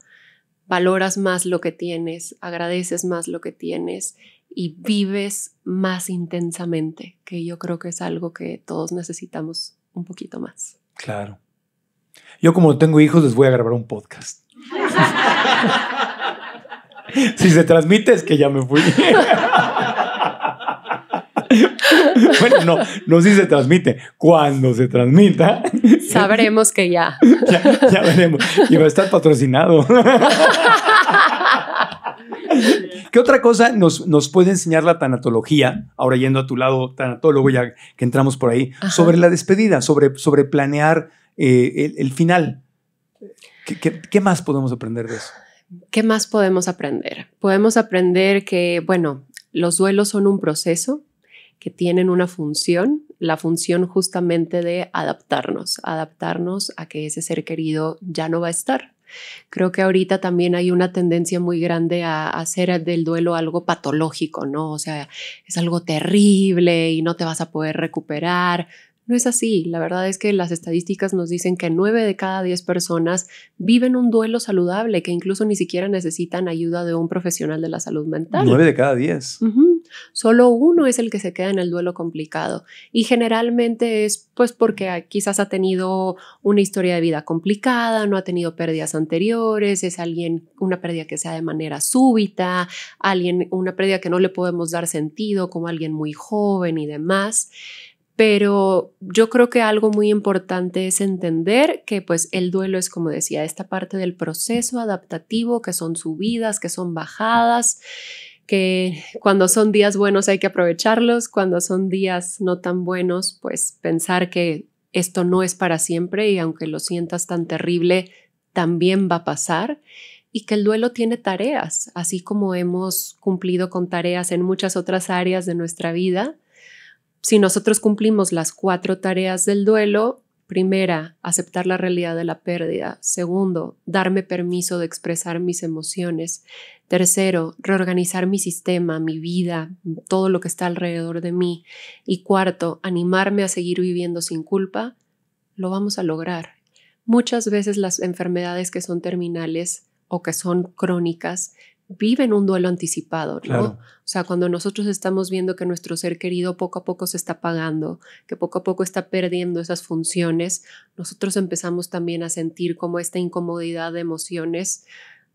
valoras más lo que tienes, agradeces más lo que tienes y vives más intensamente, que yo creo que es algo que todos necesitamos un poquito más. Claro. Yo como tengo hijos les voy a grabar un podcast. <laughs> si se transmite es que ya me fui. <laughs> <laughs> bueno, no, no si se transmite. Cuando se transmita. <laughs> Sabremos que <laughs> ya. ya, veremos. Y va a estar patrocinado. ¿Qué otra cosa nos, puede enseñar la tanatología? Ahora yendo a tu lado, tanatólogo, ya que entramos por ahí, sobre la despedida, sobre, sobre planear eh, el, final. qué, más podemos aprender de eso? ¿Qué más podemos aprender? Podemos aprender que, bueno, los duelos son un proceso que tienen una función, la función justamente de adaptarnos, adaptarnos a que ese ser querido ya no va a estar. Creo que ahorita también hay una tendencia muy grande a, hacer del duelo algo patológico, ¿no? O sea, es algo terrible y no te vas a poder recuperar. No es así. La verdad es que las estadísticas nos dicen que 9 de cada 10 personas viven un duelo saludable, que incluso ni siquiera necesitan ayuda de un profesional de la salud mental. 9 de cada 10. Solo uno es el que se queda en el duelo complicado. Y generalmente es pues porque quizás ha tenido una historia de vida complicada, no ha tenido pérdidas anteriores, es alguien, una pérdida que sea de manera súbita, alguien, una pérdida que no le podemos dar sentido como alguien muy joven y demás pero yo creo que algo muy importante es entender que pues el duelo es como decía esta parte del proceso adaptativo que son subidas que son bajadas que cuando son días buenos hay que aprovecharlos cuando son días no tan buenos pues pensar que esto no es para siempre y aunque lo sientas tan terrible también va a pasar y que el duelo tiene tareas así como hemos cumplido con tareas en muchas otras áreas de nuestra vida si nosotros cumplimos las cuatro tareas del duelo, primera, aceptar la realidad de la pérdida, segundo, darme permiso de expresar mis emociones, tercero, reorganizar mi sistema, mi vida, todo lo que está alrededor de mí, y cuarto, animarme a seguir viviendo sin culpa, lo vamos a lograr. Muchas veces las enfermedades que son terminales o que son crónicas viven un duelo anticipado, ¿no? O sea, cuando nosotros estamos viendo que nuestro ser querido poco a poco se está pagando, que poco a poco está perdiendo esas funciones, nosotros empezamos también a sentir como esta incomodidad de emociones,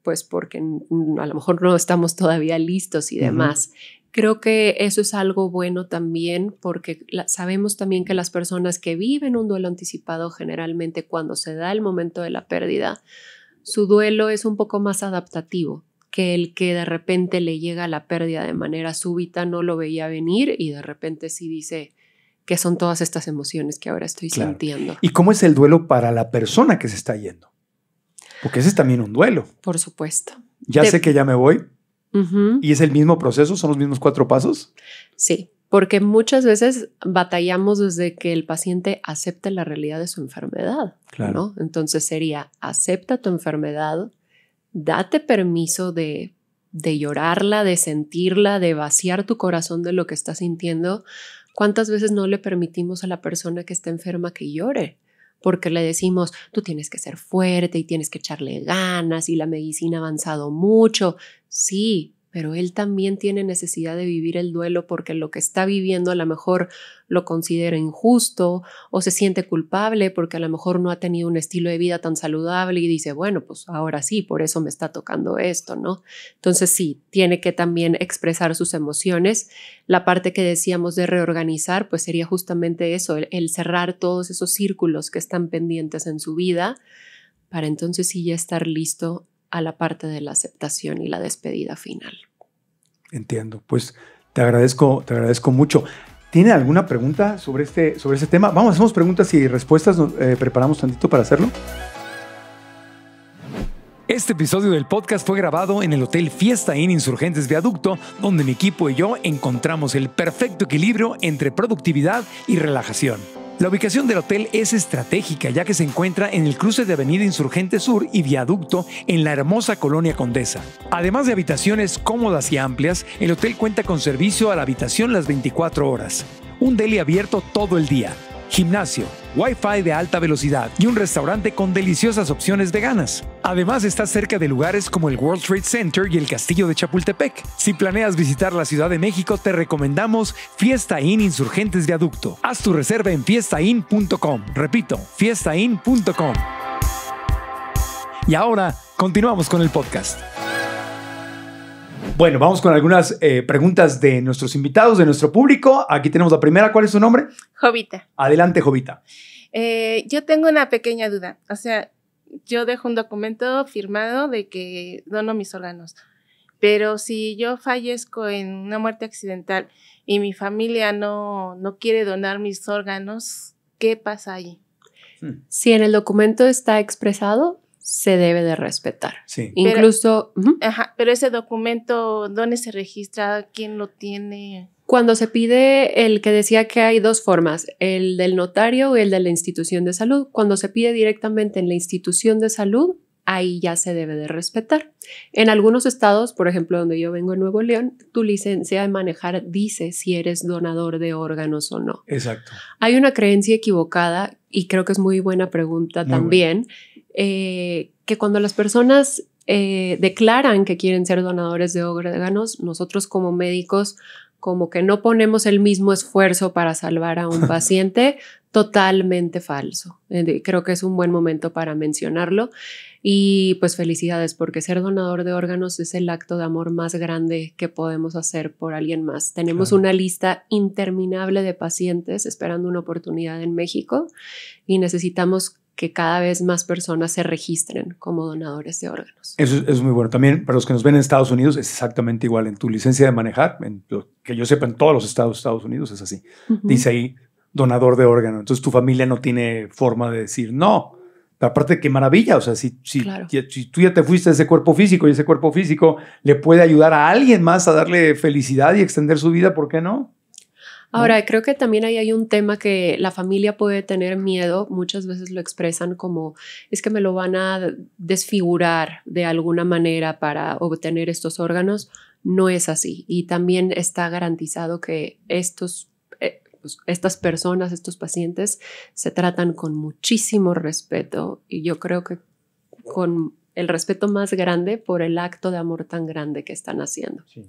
pues porque a lo mejor no estamos todavía listos y demás. Creo que eso es algo bueno también porque sabemos también que las personas que viven un duelo anticipado generalmente cuando se da el momento de la pérdida, su duelo es un poco más adaptativo que el que de repente le llega la pérdida de manera súbita no lo veía venir y de repente sí dice que son todas estas emociones que ahora estoy sintiendo. ¿Y cómo es el duelo para la persona que se está yendo? Porque ese es también un duelo. Por supuesto. Ya sé que ya me voy. ¿Y es el mismo proceso? ¿Son los mismos cuatro pasos? Sí, porque muchas veces batallamos desde que el paciente acepte la realidad de su enfermedad. Claro. Entonces sería, acepta tu enfermedad, date permiso de, de llorarla, de sentirla, de vaciar tu corazón de lo que estás sintiendo. ¿Cuántas veces no le permitimos a la persona que está enferma que llore? porque le decimos, tú tienes que ser fuerte y tienes que echarle ganas y la medicina ha avanzado mucho. Sí, pero él también tiene necesidad de vivir el duelo porque lo que está viviendo a lo mejor lo considera injusto o se siente culpable porque a lo mejor no ha tenido un estilo de vida tan saludable y dice, bueno, pues ahora sí, por eso me está tocando esto, ¿no? Entonces sí, tiene que también expresar sus emociones. La parte que decíamos de reorganizar, pues sería justamente eso, el, cerrar todos esos círculos que están pendientes en su vida para entonces sí ya estar listo a la parte de la aceptación y la despedida final. Entiendo, pues te agradezco, te agradezco mucho. ¿Tiene alguna pregunta sobre este, sobre este tema? Vamos, hacemos preguntas y respuestas, eh, preparamos tantito para hacerlo. Este episodio del podcast fue grabado en el Hotel Fiesta Inn Insurgentes Viaducto, donde mi equipo y yo encontramos el perfecto equilibrio entre productividad y relajación. La ubicación del hotel es estratégica ya que se encuentra en el cruce de Avenida Insurgente Sur y Viaducto en la hermosa colonia Condesa. Además de habitaciones cómodas y amplias, el hotel cuenta con servicio a la habitación las 24 horas, un deli abierto todo el día gimnasio, wifi de alta velocidad y un restaurante con deliciosas opciones veganas. Además está cerca de lugares como el World Trade Center y el Castillo de Chapultepec. Si planeas visitar la Ciudad de México, te recomendamos Fiesta In Insurgentes Viaducto. Haz tu reserva en fiestain.com. Repito, fiestain.com. Y ahora, continuamos con el podcast. Bueno, vamos con algunas eh, preguntas de nuestros invitados, de nuestro público. Aquí tenemos la primera. ¿Cuál es su nombre? Jovita. Adelante, Jovita. Eh, yo tengo una pequeña duda. O sea, yo dejo un documento firmado de que dono mis órganos. Pero si yo fallezco en una muerte accidental y mi familia no, no quiere donar mis órganos, ¿qué pasa ahí? Si en el documento está expresado, se debe de respetar. Sí. Incluso... Pero, ajá, pero ese documento, ¿dónde se registra? ¿Quién lo tiene? Cuando se pide el que decía que hay dos formas, el del notario y el de la institución de salud, cuando se pide directamente en la institución de salud, ahí ya se debe de respetar. En algunos estados, por ejemplo, donde yo vengo en Nuevo León, tu licencia de manejar dice si eres donador de órganos o no. Exacto. Hay una creencia equivocada y creo que es muy buena pregunta también, eh, que cuando las personas eh, declaran que quieren ser donadores de órganos, nosotros como médicos como que no ponemos el mismo esfuerzo para salvar a un <laughs> paciente, totalmente falso. Eh, creo que es un buen momento para mencionarlo. Y pues felicidades, porque ser donador de órganos es el acto de amor más grande que podemos hacer por alguien más. Tenemos una lista interminable de pacientes esperando una oportunidad en México y necesitamos que cada vez más personas se registren como donadores de órganos. Eso, es muy bueno. También para los que nos ven en Estados Unidos es exactamente igual. En tu licencia de manejar, en lo, que yo sepa en todos los estados Estados Unidos es así. Dice ahí donador de órgano. Entonces tu familia no tiene forma de decir no. Aparte, qué maravilla. O sea, si, si, si tú ya te fuiste de ese cuerpo físico y ese cuerpo físico le puede ayudar a alguien más a darle felicidad y extender su vida, ¿por qué no? Ahora, creo que también ahí hay un tema que la familia puede tener miedo, muchas veces lo expresan como es que me lo van a desfigurar de alguna manera para obtener estos órganos. No es así y también está garantizado que estos, eh, pues, estas personas, estos pacientes se tratan con muchísimo respeto y yo creo que con el respeto más grande por el acto de amor tan grande que están haciendo. Sí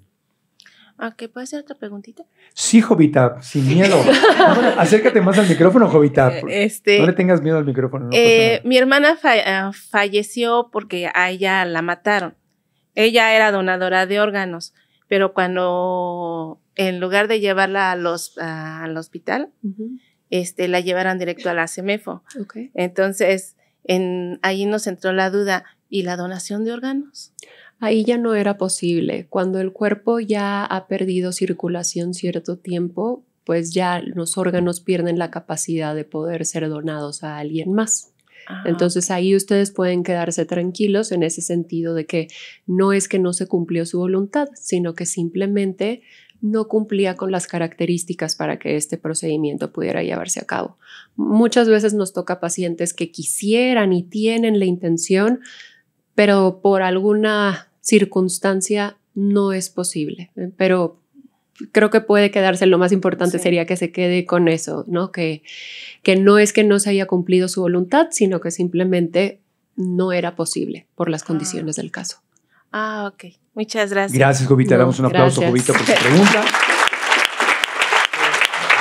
qué ah, ¿puedo hacer otra preguntita? Sí, Jovita, sin miedo. <laughs> acércate más al micrófono, Jovita. Este, no le tengas miedo al micrófono. Eh, mi hermana eh, falleció porque a ella la mataron. Ella era donadora de órganos, pero cuando en lugar de llevarla al hospital, este, la llevaron directo a la CEMEFO. Entonces, ahí nos entró la duda, ¿y la donación de órganos? Ahí ya no era posible. Cuando el cuerpo ya ha perdido circulación cierto tiempo, pues ya los órganos pierden la capacidad de poder ser donados a alguien más. Ah, Entonces ahí ustedes pueden quedarse tranquilos en ese sentido de que no es que no se cumplió su voluntad, sino que simplemente no cumplía con las características para que este procedimiento pudiera llevarse a cabo. Muchas veces nos toca pacientes que quisieran y tienen la intención, pero por alguna circunstancia no es posible, eh, pero creo que puede quedarse, lo más importante sería que se quede con eso, ¿no? Que, que no es que no se haya cumplido su voluntad, sino que simplemente no era posible por las ah. condiciones del caso. Ah, ok. Muchas gracias. Gracias, Jovita. damos un aplauso, Jovita, por su <laughs> pregunta.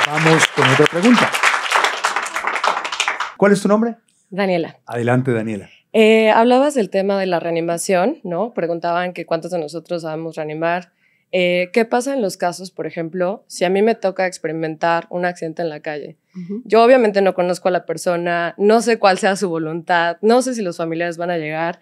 Vamos con otra pregunta. ¿Cuál es tu nombre? Daniela. Adelante, Daniela. Eh, hablabas del tema de la reanimación, ¿no? Preguntaban que cuántos de nosotros sabemos reanimar. Eh, ¿Qué pasa en los casos, por ejemplo, si a mí me toca experimentar un accidente en la calle? Yo obviamente no conozco a la persona, no sé cuál sea su voluntad, no sé si los familiares van a llegar.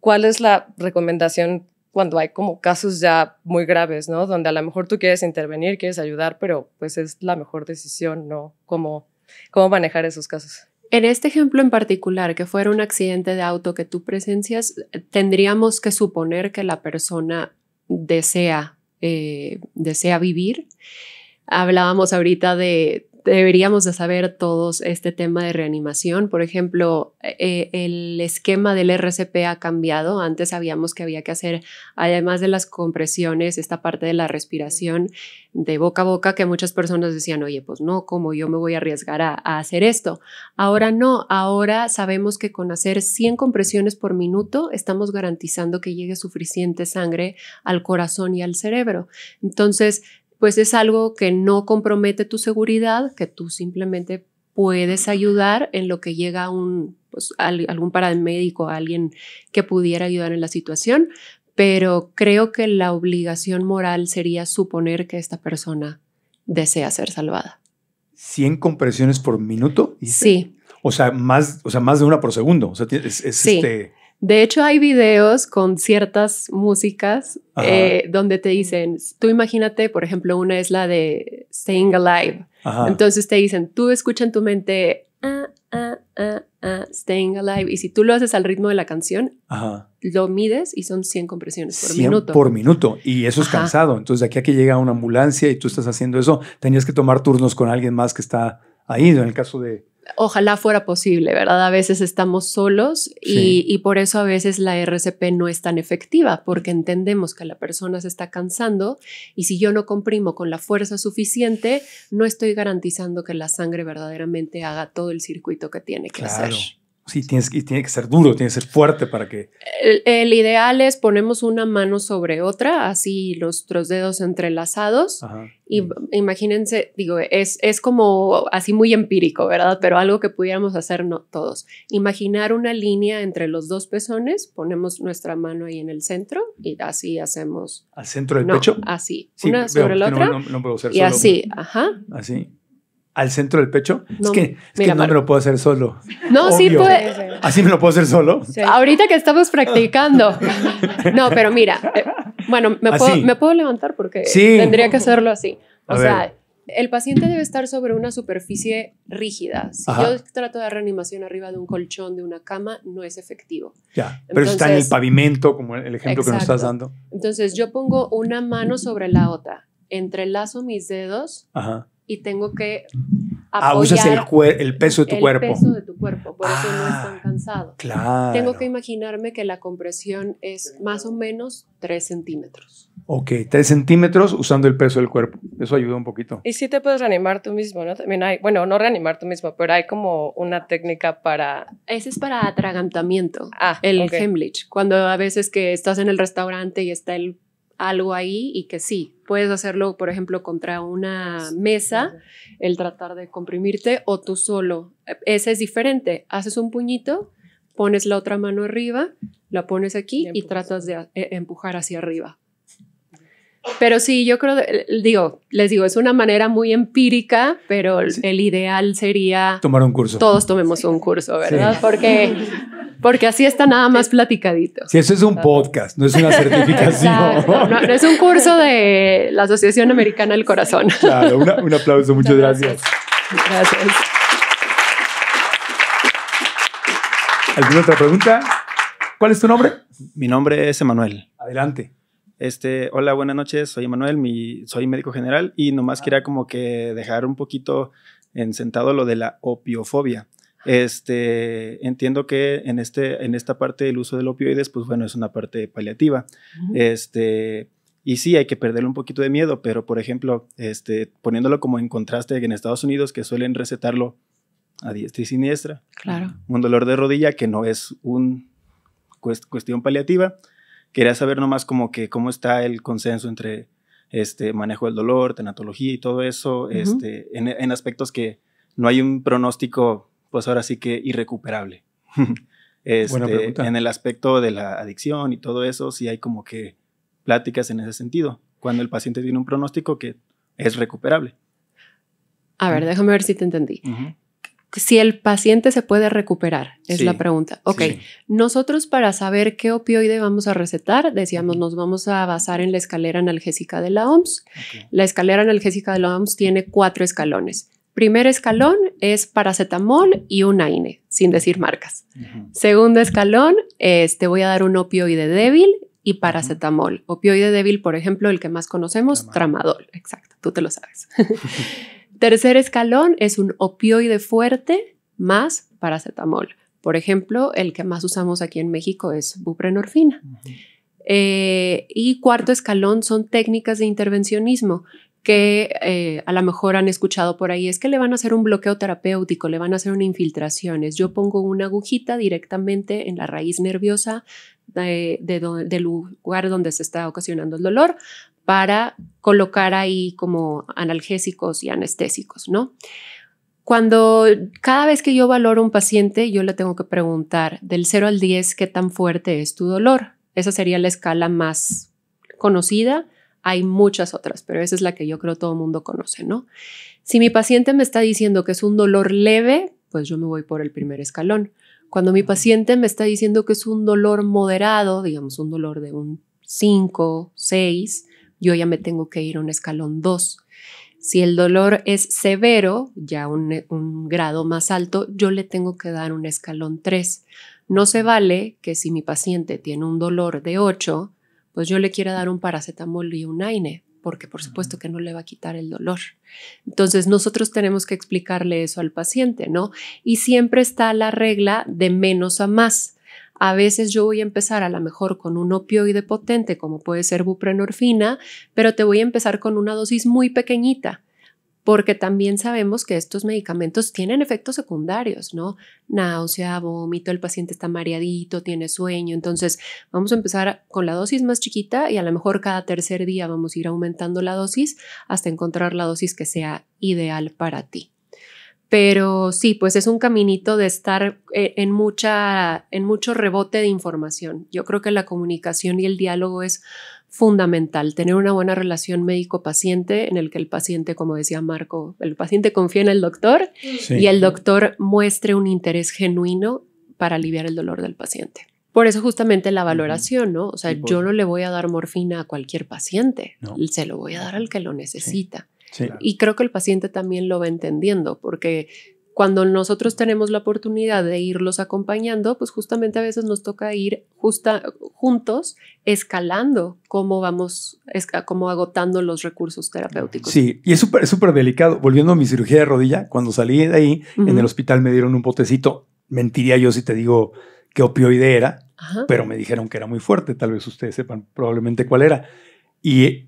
¿Cuál es la recomendación cuando hay como casos ya muy graves, ¿no? Donde a lo mejor tú quieres intervenir, quieres ayudar, pero pues es la mejor decisión, ¿no? ¿Cómo, cómo manejar esos casos? En este ejemplo en particular, que fuera un accidente de auto que tú presencias, tendríamos que suponer que la persona desea, eh, desea vivir. Hablábamos ahorita de deberíamos de saber todos este tema de reanimación. Por ejemplo, eh, el esquema del RCP ha cambiado. Antes sabíamos que había que hacer, además de las compresiones, esta parte de la respiración de boca a boca, que muchas personas decían, oye, pues no, ¿cómo yo me voy a arriesgar a, a hacer esto? Ahora no, ahora sabemos que con hacer 100 compresiones por minuto estamos garantizando que llegue suficiente sangre al corazón y al cerebro. Entonces, pues es algo que no compromete tu seguridad, que tú simplemente puedes ayudar en lo que llega un, pues, algún paramédico, alguien que pudiera ayudar en la situación, pero creo que la obligación moral sería suponer que esta persona desea ser salvada. ¿100 compresiones por minuto? Sí. O sea, más, o sea, más de una por segundo. O sea, es, este... De hecho, hay videos con ciertas músicas eh, donde te dicen, tú imagínate, por ejemplo, una es la de Staying Alive. Entonces te dicen, tú escucha en tu mente, ah, ah, ah, Staying Alive. Y si tú lo haces al ritmo de la canción, lo mides y son 100 compresiones por minuto. por minuto. Y eso es cansado. Entonces, de aquí a que llega una ambulancia y tú estás haciendo eso, tenías que tomar turnos con alguien más que está ahí. En el caso de ojalá fuera posible, ¿verdad? A veces estamos solos y, por eso a veces la RCP no es tan efectiva, porque entendemos que la persona se está cansando y si yo no comprimo con la fuerza suficiente, no estoy garantizando que la sangre verdaderamente haga todo el circuito que tiene que hacer. Sí, tienes, tiene que ser duro, tiene que ser fuerte para que... El, ideal es ponemos una mano sobre otra, así los nuestros dedos entrelazados. Y imagínense, digo, es, es como así muy empírico, ¿verdad? Pero algo que pudiéramos hacer no, todos. Imaginar una línea entre los dos pezones, ponemos nuestra mano ahí en el centro y así hacemos... ¿Al centro del pecho? Así, una sobre la otra. y así, ajá. Así al centro del pecho. es que, es que no me lo puedo hacer solo. No, sí puede. ¿Así me lo puedo hacer solo? Ahorita que estamos practicando. No, pero mira, eh, bueno, me puedo, levantar porque tendría que hacerlo así. O sea, el paciente debe estar sobre una superficie rígida. Si yo trato de reanimación arriba de un colchón, de una cama, no es efectivo. Ya, pero Entonces, está en el pavimento, como el ejemplo que nos estás dando. Entonces, yo pongo una mano sobre la otra, entrelazo mis dedos. Ajá y tengo que ah, apoyar ah, el, el, peso de tu cuerpo. El peso de tu cuerpo, por eso no es tan ah, cansado. Claro. Tengo que imaginarme que la compresión es más o menos 3 centímetros. Ok, 3 centímetros usando el peso del cuerpo. Eso ayuda un poquito. Y si te puedes reanimar tú mismo, ¿no? También hay, bueno, no reanimar tú mismo, pero hay como una técnica para... Ese es para atragantamiento, ah, el Hemlich. Cuando a veces que estás en el restaurante y está el algo ahí y que sí, puedes hacerlo, por ejemplo, contra una mesa, el tratar de comprimirte o tú solo. E, ese es diferente. Haces un puñito, pones la otra mano arriba, la pones aquí y, tratas de eh, empujar hacia arriba. Pero sí, yo creo, digo, les digo, es una manera muy empírica, pero el ideal sería... Tomar un curso. Todos tomemos un curso, ¿verdad? Porque <laughs> Porque así está nada más platicadito. Si eso es un podcast, no es una certificación. no, no, es un curso de la Asociación Americana del Corazón. Claro, un aplauso, muchas gracias. Gracias. ¿Alguna otra pregunta? ¿Cuál es tu nombre? Mi nombre es Emanuel. Adelante. Este, hola, buenas noches. Soy Emanuel, soy médico general y nomás ah. quería como que dejar un poquito en sentado lo de la opiofobia. Este, entiendo que en, este, en esta parte del uso del opioides, pues bueno, es una parte paliativa. Este, y sí, hay que perderle un poquito de miedo, pero por ejemplo, este, poniéndolo como en contraste en Estados Unidos, que suelen recetarlo a diestra y siniestra. Claro. Un dolor de rodilla que no es una cuestión paliativa. Quería saber nomás como que cómo está el consenso entre este manejo del dolor, tenatología y todo eso, este, en, en, aspectos que no hay un pronóstico pues ahora sí que irrecuperable. <laughs> este, en el aspecto de la adicción y todo eso, Si hay como que pláticas en ese sentido, cuando el paciente tiene un pronóstico que es recuperable. A ver, déjame ver si te entendí. Si el paciente se puede recuperar, es la pregunta. Ok, nosotros para saber qué opioide vamos a recetar, decíamos, nos vamos a basar en la escalera analgésica de la OMS. La escalera analgésica de la OMS tiene cuatro escalones. Primer escalón es paracetamol y un AINE, sin decir marcas. Segundo escalón es te voy a dar un opioide débil y paracetamol. Opioide débil, por ejemplo, el que más conocemos, tramadol. Exacto, tú te lo sabes. <laughs> Tercer escalón es un opioide fuerte más paracetamol. Por ejemplo, el que más usamos aquí en México es buprenorfina. Eh, y cuarto escalón son técnicas de intervencionismo que eh, a lo mejor han escuchado por ahí es que le van a hacer un bloqueo terapéutico, le van a hacer una infiltración. yo pongo una agujita directamente en la raíz nerviosa del lugar donde se está ocasionando el dolor para colocar ahí como analgésicos y anestésicos, ¿no? Cuando cada vez que yo valoro a un paciente, yo le tengo que preguntar del 0 al 10 qué tan fuerte es tu dolor. Esa sería la escala más conocida hay muchas otras, pero esa es la que yo creo todo el mundo conoce, ¿no? Si mi paciente me está diciendo que es un dolor leve, pues yo me voy por el primer escalón. Cuando mi paciente me está diciendo que es un dolor moderado, digamos un dolor de un 5, 6, yo ya me tengo que ir a un escalón 2. Si el dolor es severo, ya un, un, grado más alto, yo le tengo que dar un escalón 3. No se vale que si mi paciente tiene un dolor de 8, pues yo le quiero dar un paracetamol y un AINE, porque por supuesto que no le va a quitar el dolor. Entonces nosotros tenemos que explicarle eso al paciente, ¿no? Y siempre está la regla de menos a más. A veces yo voy a empezar a lo mejor con un opioide potente, como puede ser buprenorfina, pero te voy a empezar con una dosis muy pequeñita porque también sabemos que estos medicamentos tienen efectos secundarios, ¿no? Náusea, vómito, el paciente está mareadito, tiene sueño, entonces vamos a empezar con la dosis más chiquita y a lo mejor cada tercer día vamos a ir aumentando la dosis hasta encontrar la dosis que sea ideal para ti. Pero sí, pues es un caminito de estar eh, en, mucha, en mucho rebote de información. Yo creo que la comunicación y el diálogo es fundamental tener una buena relación médico-paciente en el que el paciente, como decía Marco, el paciente confía en el doctor y el doctor muestre un interés genuino para aliviar el dolor del paciente. Por eso justamente la valoración, ¿no? O sea, yo no le voy a dar morfina a cualquier paciente, se lo voy a dar al que lo necesita. Y creo que el paciente también lo va entendiendo, porque cuando nosotros tenemos la oportunidad de irlos acompañando, pues justamente a veces nos toca ir juntos escalando cómo vamos, cómo agotando los recursos terapéuticos. Sí, y es súper, delicado. Volviendo a mi cirugía de rodilla, cuando salí de ahí, en el hospital me dieron un potecito. Mentiría yo si te digo qué opioide era, pero me dijeron que era muy fuerte. Tal vez ustedes sepan probablemente cuál era. Y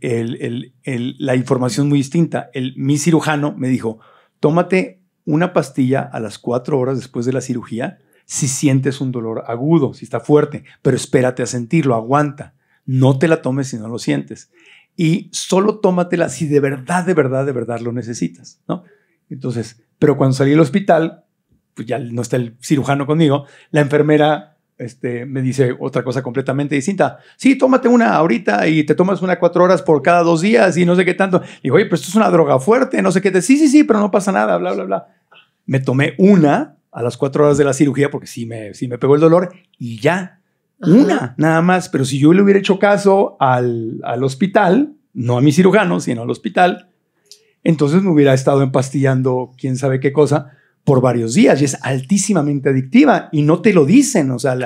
la información muy distinta. El, mi cirujano me dijo, tómate una pastilla a las cuatro horas después de la cirugía si sientes un dolor agudo, si está fuerte, pero espérate a sentirlo, aguanta. No te la tomes si no lo sientes. Y solo tómatela si de verdad, de verdad, de verdad lo necesitas, ¿no? Entonces, pero cuando salí del hospital, pues ya no está el cirujano conmigo, la enfermera este, me dice otra cosa completamente distinta. Sí, tómate una ahorita y te tomas una cuatro horas por cada dos días y no sé qué tanto. Y digo, oye, pero esto es una droga fuerte, no sé qué. Te... Sí, sí, sí, pero no pasa nada, bla, bla, bla me tomé una a las cuatro horas de la cirugía porque sí me, sí me pegó el dolor y ya, una nada más. Pero si yo le hubiera hecho caso al, al hospital, no a mi cirujano, sino al hospital, entonces me hubiera estado empastillando quién sabe qué cosa por varios días y es altísimamente adictiva y no te lo dicen, o sea,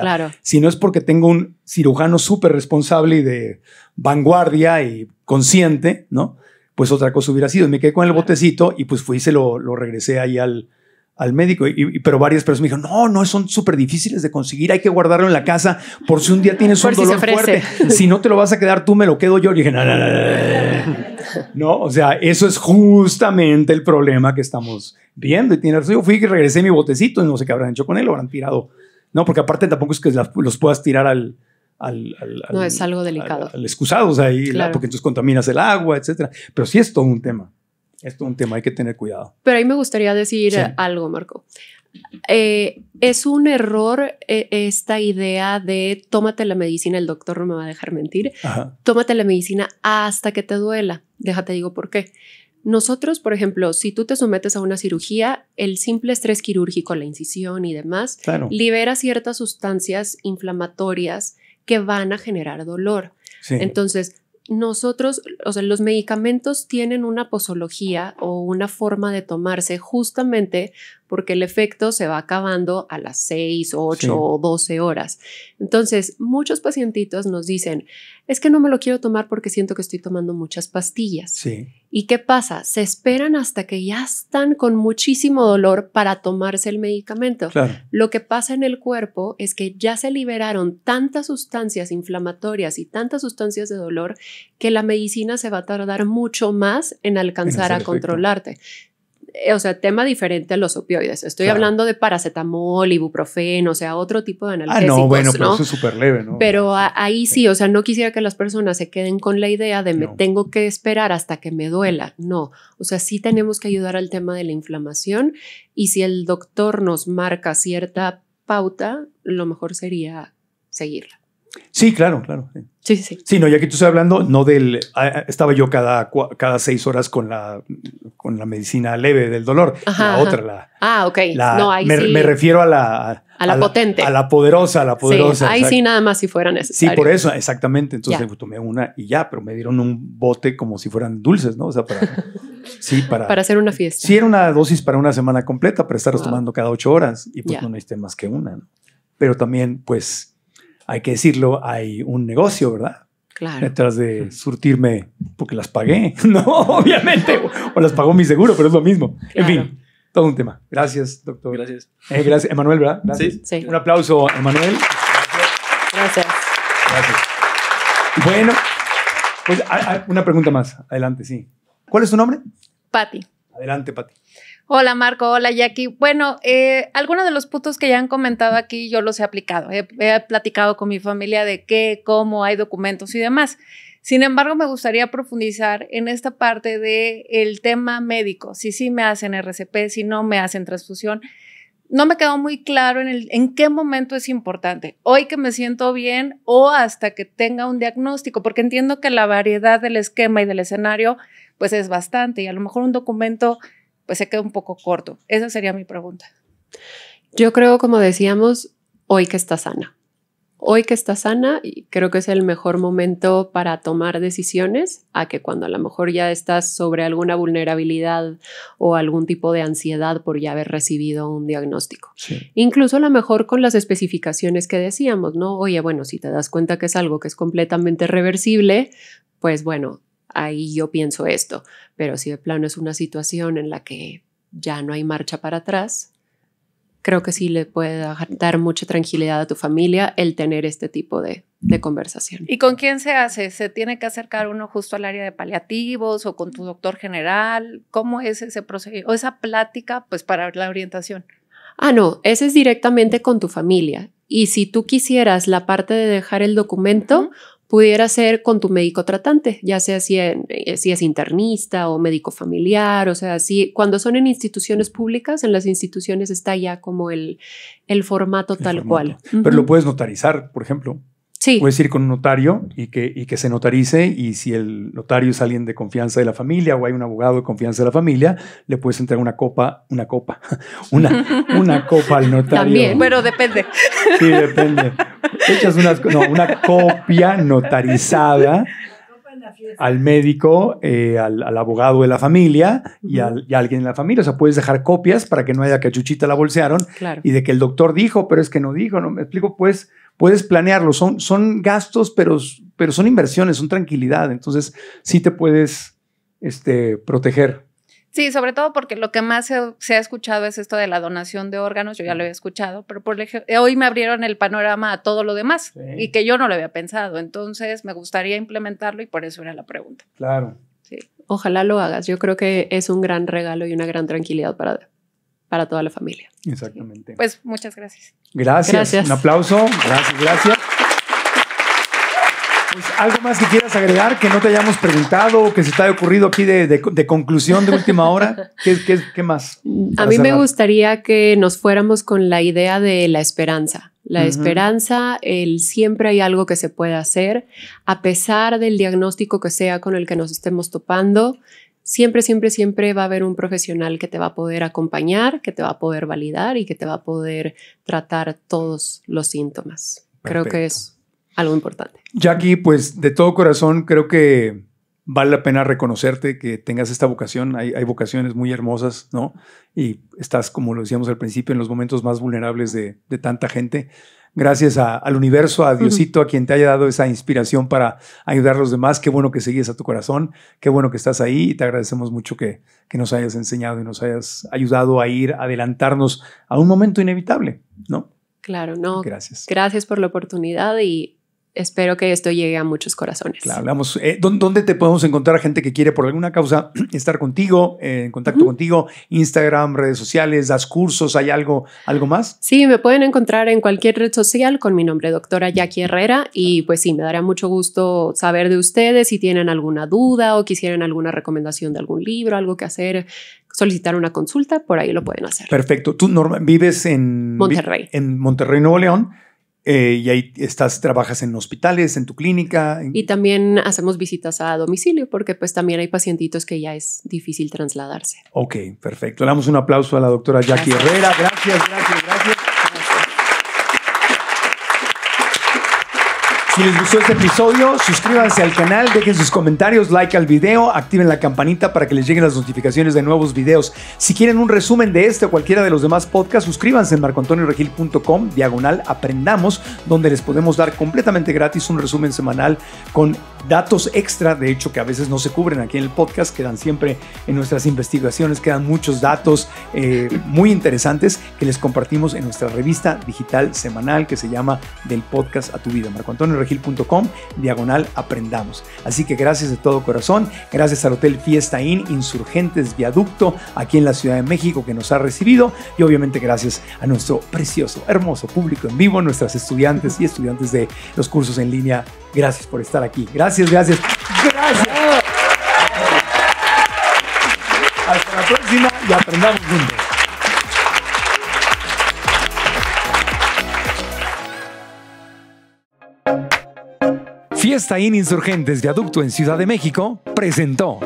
si no es porque tengo un cirujano súper responsable y de vanguardia y consciente, ¿no? Pues otra cosa hubiera sido. Me quedé con el botecito y pues fui y se lo, lo regresé ahí al, al médico. Y, pero varias personas me dijeron, no, no, son súper difíciles de conseguir, hay que guardarlo en la casa por si un día tienes suerte un fuerte. <laughs> Si no te lo vas a quedar tú, me lo quedo yo. Y dije, no, o sea, eso es justamente el problema que estamos viendo. Y tiene Yo fui y regresé mi botecito y no sé qué habrán hecho con él, lo habrán tirado. No, porque aparte tampoco es que los puedas tirar al... al, no, es algo delicado. Al, excusado, o sea, porque entonces contaminas el agua, etcétera. Pero sí es todo un tema. Esto es un tema, hay que tener cuidado. Pero ahí me gustaría decir algo, Marco. Eh, es un error eh, esta idea de tómate la medicina, el doctor no me va a dejar mentir, tómate la medicina hasta que te duela. Déjate digo por qué. Nosotros, por ejemplo, si tú te sometes a una cirugía, el simple estrés quirúrgico, la incisión y demás, libera ciertas sustancias inflamatorias que van a generar dolor. Entonces, nosotros, o sea, los medicamentos tienen una posología o una forma de tomarse justamente porque el efecto se va acabando a las 6, 8 o 12 horas. Entonces, muchos pacientitos nos dicen, es que no me lo quiero tomar porque siento que estoy tomando muchas pastillas. Sí. ¿Y qué pasa? Se esperan hasta que ya están con muchísimo dolor para tomarse el medicamento. Lo que pasa en el cuerpo es que ya se liberaron tantas sustancias inflamatorias y tantas sustancias de dolor que la medicina se va a tardar mucho más en alcanzar a controlarte. Eh, o sea, tema diferente a los opioides. Estoy hablando de paracetamol, ibuprofeno, o sea, otro tipo de analgésicos. Ah, no, bueno, pero eso es súper leve, ¿no? Pero ahí sí. o sea, no quisiera que las personas se queden con la idea de me tengo que esperar hasta que me duela. No, o sea, sí tenemos que ayudar al tema de la inflamación y si el doctor nos marca cierta pauta, lo mejor sería seguirla. Sí, claro, claro. Sí. Sí, sí, sí. Sí, no, ya que tú estás hablando, no del. Ah, ah, estaba yo cada, cada seis horas con la, con la medicina leve del dolor. Ajá, la otra, la. Ah, ok. no, ahí me, refiero a la. A la, potente. A la poderosa, a la poderosa. Sí, ahí sí, nada más si fuera necesario. Sí, por eso, exactamente. Entonces tomé una y ya, pero me dieron un bote como si fueran dulces, ¿no? O sea, para. <laughs> sí, para. Para hacer una fiesta. Sí, era una dosis para una semana completa, para estar tomando cada ocho horas y pues no necesité más que una. Pero también, pues hay que decirlo, hay un negocio, ¿verdad? Claro. Detrás de surtirme porque las pagué, <laughs> ¿no? Obviamente, o las pagó mi seguro, pero es lo mismo. En fin, todo un tema. Gracias, doctor. Gracias. Eh, gracias, Emanuel, ¿verdad? Gracias. Sí. Un aplauso, Emanuel. Gracias. Gracias. Bueno, pues una pregunta más. Adelante, sí. ¿Cuál es su nombre? Patti. Adelante, Patti. Hola Marco, hola Jackie. Bueno, eh, algunos de los puntos que ya han comentado aquí yo los he aplicado. He, platicado con mi familia de qué, cómo hay documentos y demás. Sin embargo, me gustaría profundizar en esta parte del el tema médico. Si sí me hacen RCP, si no me hacen transfusión. No me quedó muy claro en, en qué momento es importante. Hoy que me siento bien o hasta que tenga un diagnóstico, porque entiendo que la variedad del esquema y del escenario pues es bastante y a lo mejor un documento pues se queda un poco corto. Esa sería mi pregunta. Yo creo, como decíamos, hoy que está sana. Hoy que está sana, creo que es el mejor momento para tomar decisiones a que cuando a lo mejor ya estás sobre alguna vulnerabilidad o algún tipo de ansiedad por ya haber recibido un diagnóstico. Incluso a lo mejor con las especificaciones que decíamos, ¿no? Oye, bueno, si te das cuenta que es algo que es completamente reversible, pues bueno, ahí yo pienso esto, pero si de plano es una situación en la que ya no hay marcha para atrás, creo que sí le puede dar mucha tranquilidad a tu familia el tener este tipo de, conversación. ¿Y con quién se hace? ¿Se tiene que acercar uno justo al área de paliativos o con tu doctor general? ¿Cómo es ese proceso ¿O esa plática pues para la orientación? Ah, no, ese es directamente con tu familia. Y si tú quisieras la parte de dejar el documento, pudiera ser con tu médico tratante, ya sea eh, si, es internista o médico familiar, o sea, si cuando son en instituciones públicas, en las instituciones está ya como el, el formato tal cual. Pero lo puedes notarizar, por ejemplo. Puedes ir con un notario y que, y que se notarice y si el notario es alguien de confianza de la familia o hay un abogado de confianza de la familia, le puedes entregar una copa, una copa, <laughs> una, una copa al notario. También, bueno, depende. Sí, depende. Echas una copia notarizada al médico, eh, al, abogado de la familia y, a alguien en la familia. O sea, puedes dejar copias para que no haya que Chuchita la bolsearon y de que el doctor dijo, pero es que no dijo, ¿no? Me explico, pues puedes planearlo. Son, son gastos, pero, pero son inversiones, son tranquilidad. Entonces, sí te puedes este, proteger. Sí, sobre todo porque lo que más se, ha escuchado es esto de la donación de órganos, yo ya lo había escuchado, pero hoy me abrieron el panorama a todo lo demás y que yo no lo había pensado, entonces me gustaría implementarlo y por eso era la pregunta. Claro. Sí. Ojalá lo hagas, yo creo que es un gran regalo y una gran tranquilidad para, para toda la familia. Exactamente. Pues muchas gracias. Gracias. Un aplauso. Gracias, gracias. Pues, ¿Algo más que quieras agregar que no te hayamos preguntado o que se te haya ocurrido aquí de, de, conclusión de última hora? ¿Qué, qué, qué más? Mm, a mí me gustaría que nos fuéramos con la idea de la esperanza. La esperanza, el siempre hay algo que se puede hacer, a pesar del diagnóstico que sea con el que nos estemos topando, siempre, siempre, siempre va a haber un profesional que te va a poder acompañar, que te va a poder validar y que te va a poder tratar todos los síntomas. Creo que es algo importante. Jackie, pues de todo corazón creo que vale la pena reconocerte que tengas esta vocación. Hay, vocaciones muy hermosas, ¿no? Y estás, como lo decíamos al principio, en los momentos más vulnerables de tanta gente. Gracias al universo, a Diosito, a quien te haya dado esa inspiración para ayudar a los demás. Qué bueno que sigues a tu corazón, qué bueno que estás ahí y te agradecemos mucho que, que nos hayas enseñado y nos hayas ayudado a ir, adelantarnos a un momento inevitable, ¿no? Claro, no. Gracias. Gracias por la oportunidad y espero que esto llegue a muchos corazones. Claro, hablamos. Eh, ¿Dónde te podemos encontrar a gente que quiere por alguna causa <clears throat> estar contigo, eh, en contacto contigo? Instagram, redes sociales, das cursos, ¿hay algo, algo más? Sí, me pueden encontrar en cualquier red social con mi nombre, doctora Jackie Herrera, y pues sí, me daría mucho gusto saber de ustedes si tienen alguna duda o quisieran alguna recomendación de algún libro, algo que hacer, solicitar una consulta, por ahí lo pueden hacer. Perfecto. Tú vives en Monterrey. En Monterrey, Nuevo León. Eh, y ahí estás, trabajas en hospitales, en tu clínica. Y también hacemos visitas a domicilio porque pues también hay pacientitos que ya es difícil trasladarse. Ok, perfecto. Le damos un aplauso a la doctora Jackie Herrera. Gracias, gracias, gracias. Si les gustó este episodio, suscríbanse al canal, dejen sus comentarios, like al video, activen la campanita para que les lleguen las notificaciones de nuevos videos. Si quieren un resumen de este o cualquiera de los demás podcasts, suscríbanse en marcoantonioregil.com, diagonal aprendamos, donde les podemos dar completamente gratis un resumen semanal con datos extra, de hecho que a veces no se cubren aquí en el podcast, quedan siempre en nuestras investigaciones, quedan muchos datos eh, muy interesantes que les compartimos en nuestra revista digital semanal que se llama Del Podcast a tu Vida. Marco Antonio gil.com diagonal aprendamos. Así que gracias de todo corazón, gracias al Hotel Fiesta in Insurgentes Viaducto, aquí en la Ciudad de México, que nos ha recibido, y obviamente gracias a nuestro precioso, hermoso público en vivo, nuestras estudiantes y estudiantes de los cursos en línea. Gracias por estar aquí. Gracias, gracias. Gracias. Hasta la próxima y aprendamos juntos. Fiesta In Insurgentes Viaducto en Ciudad de México presentó.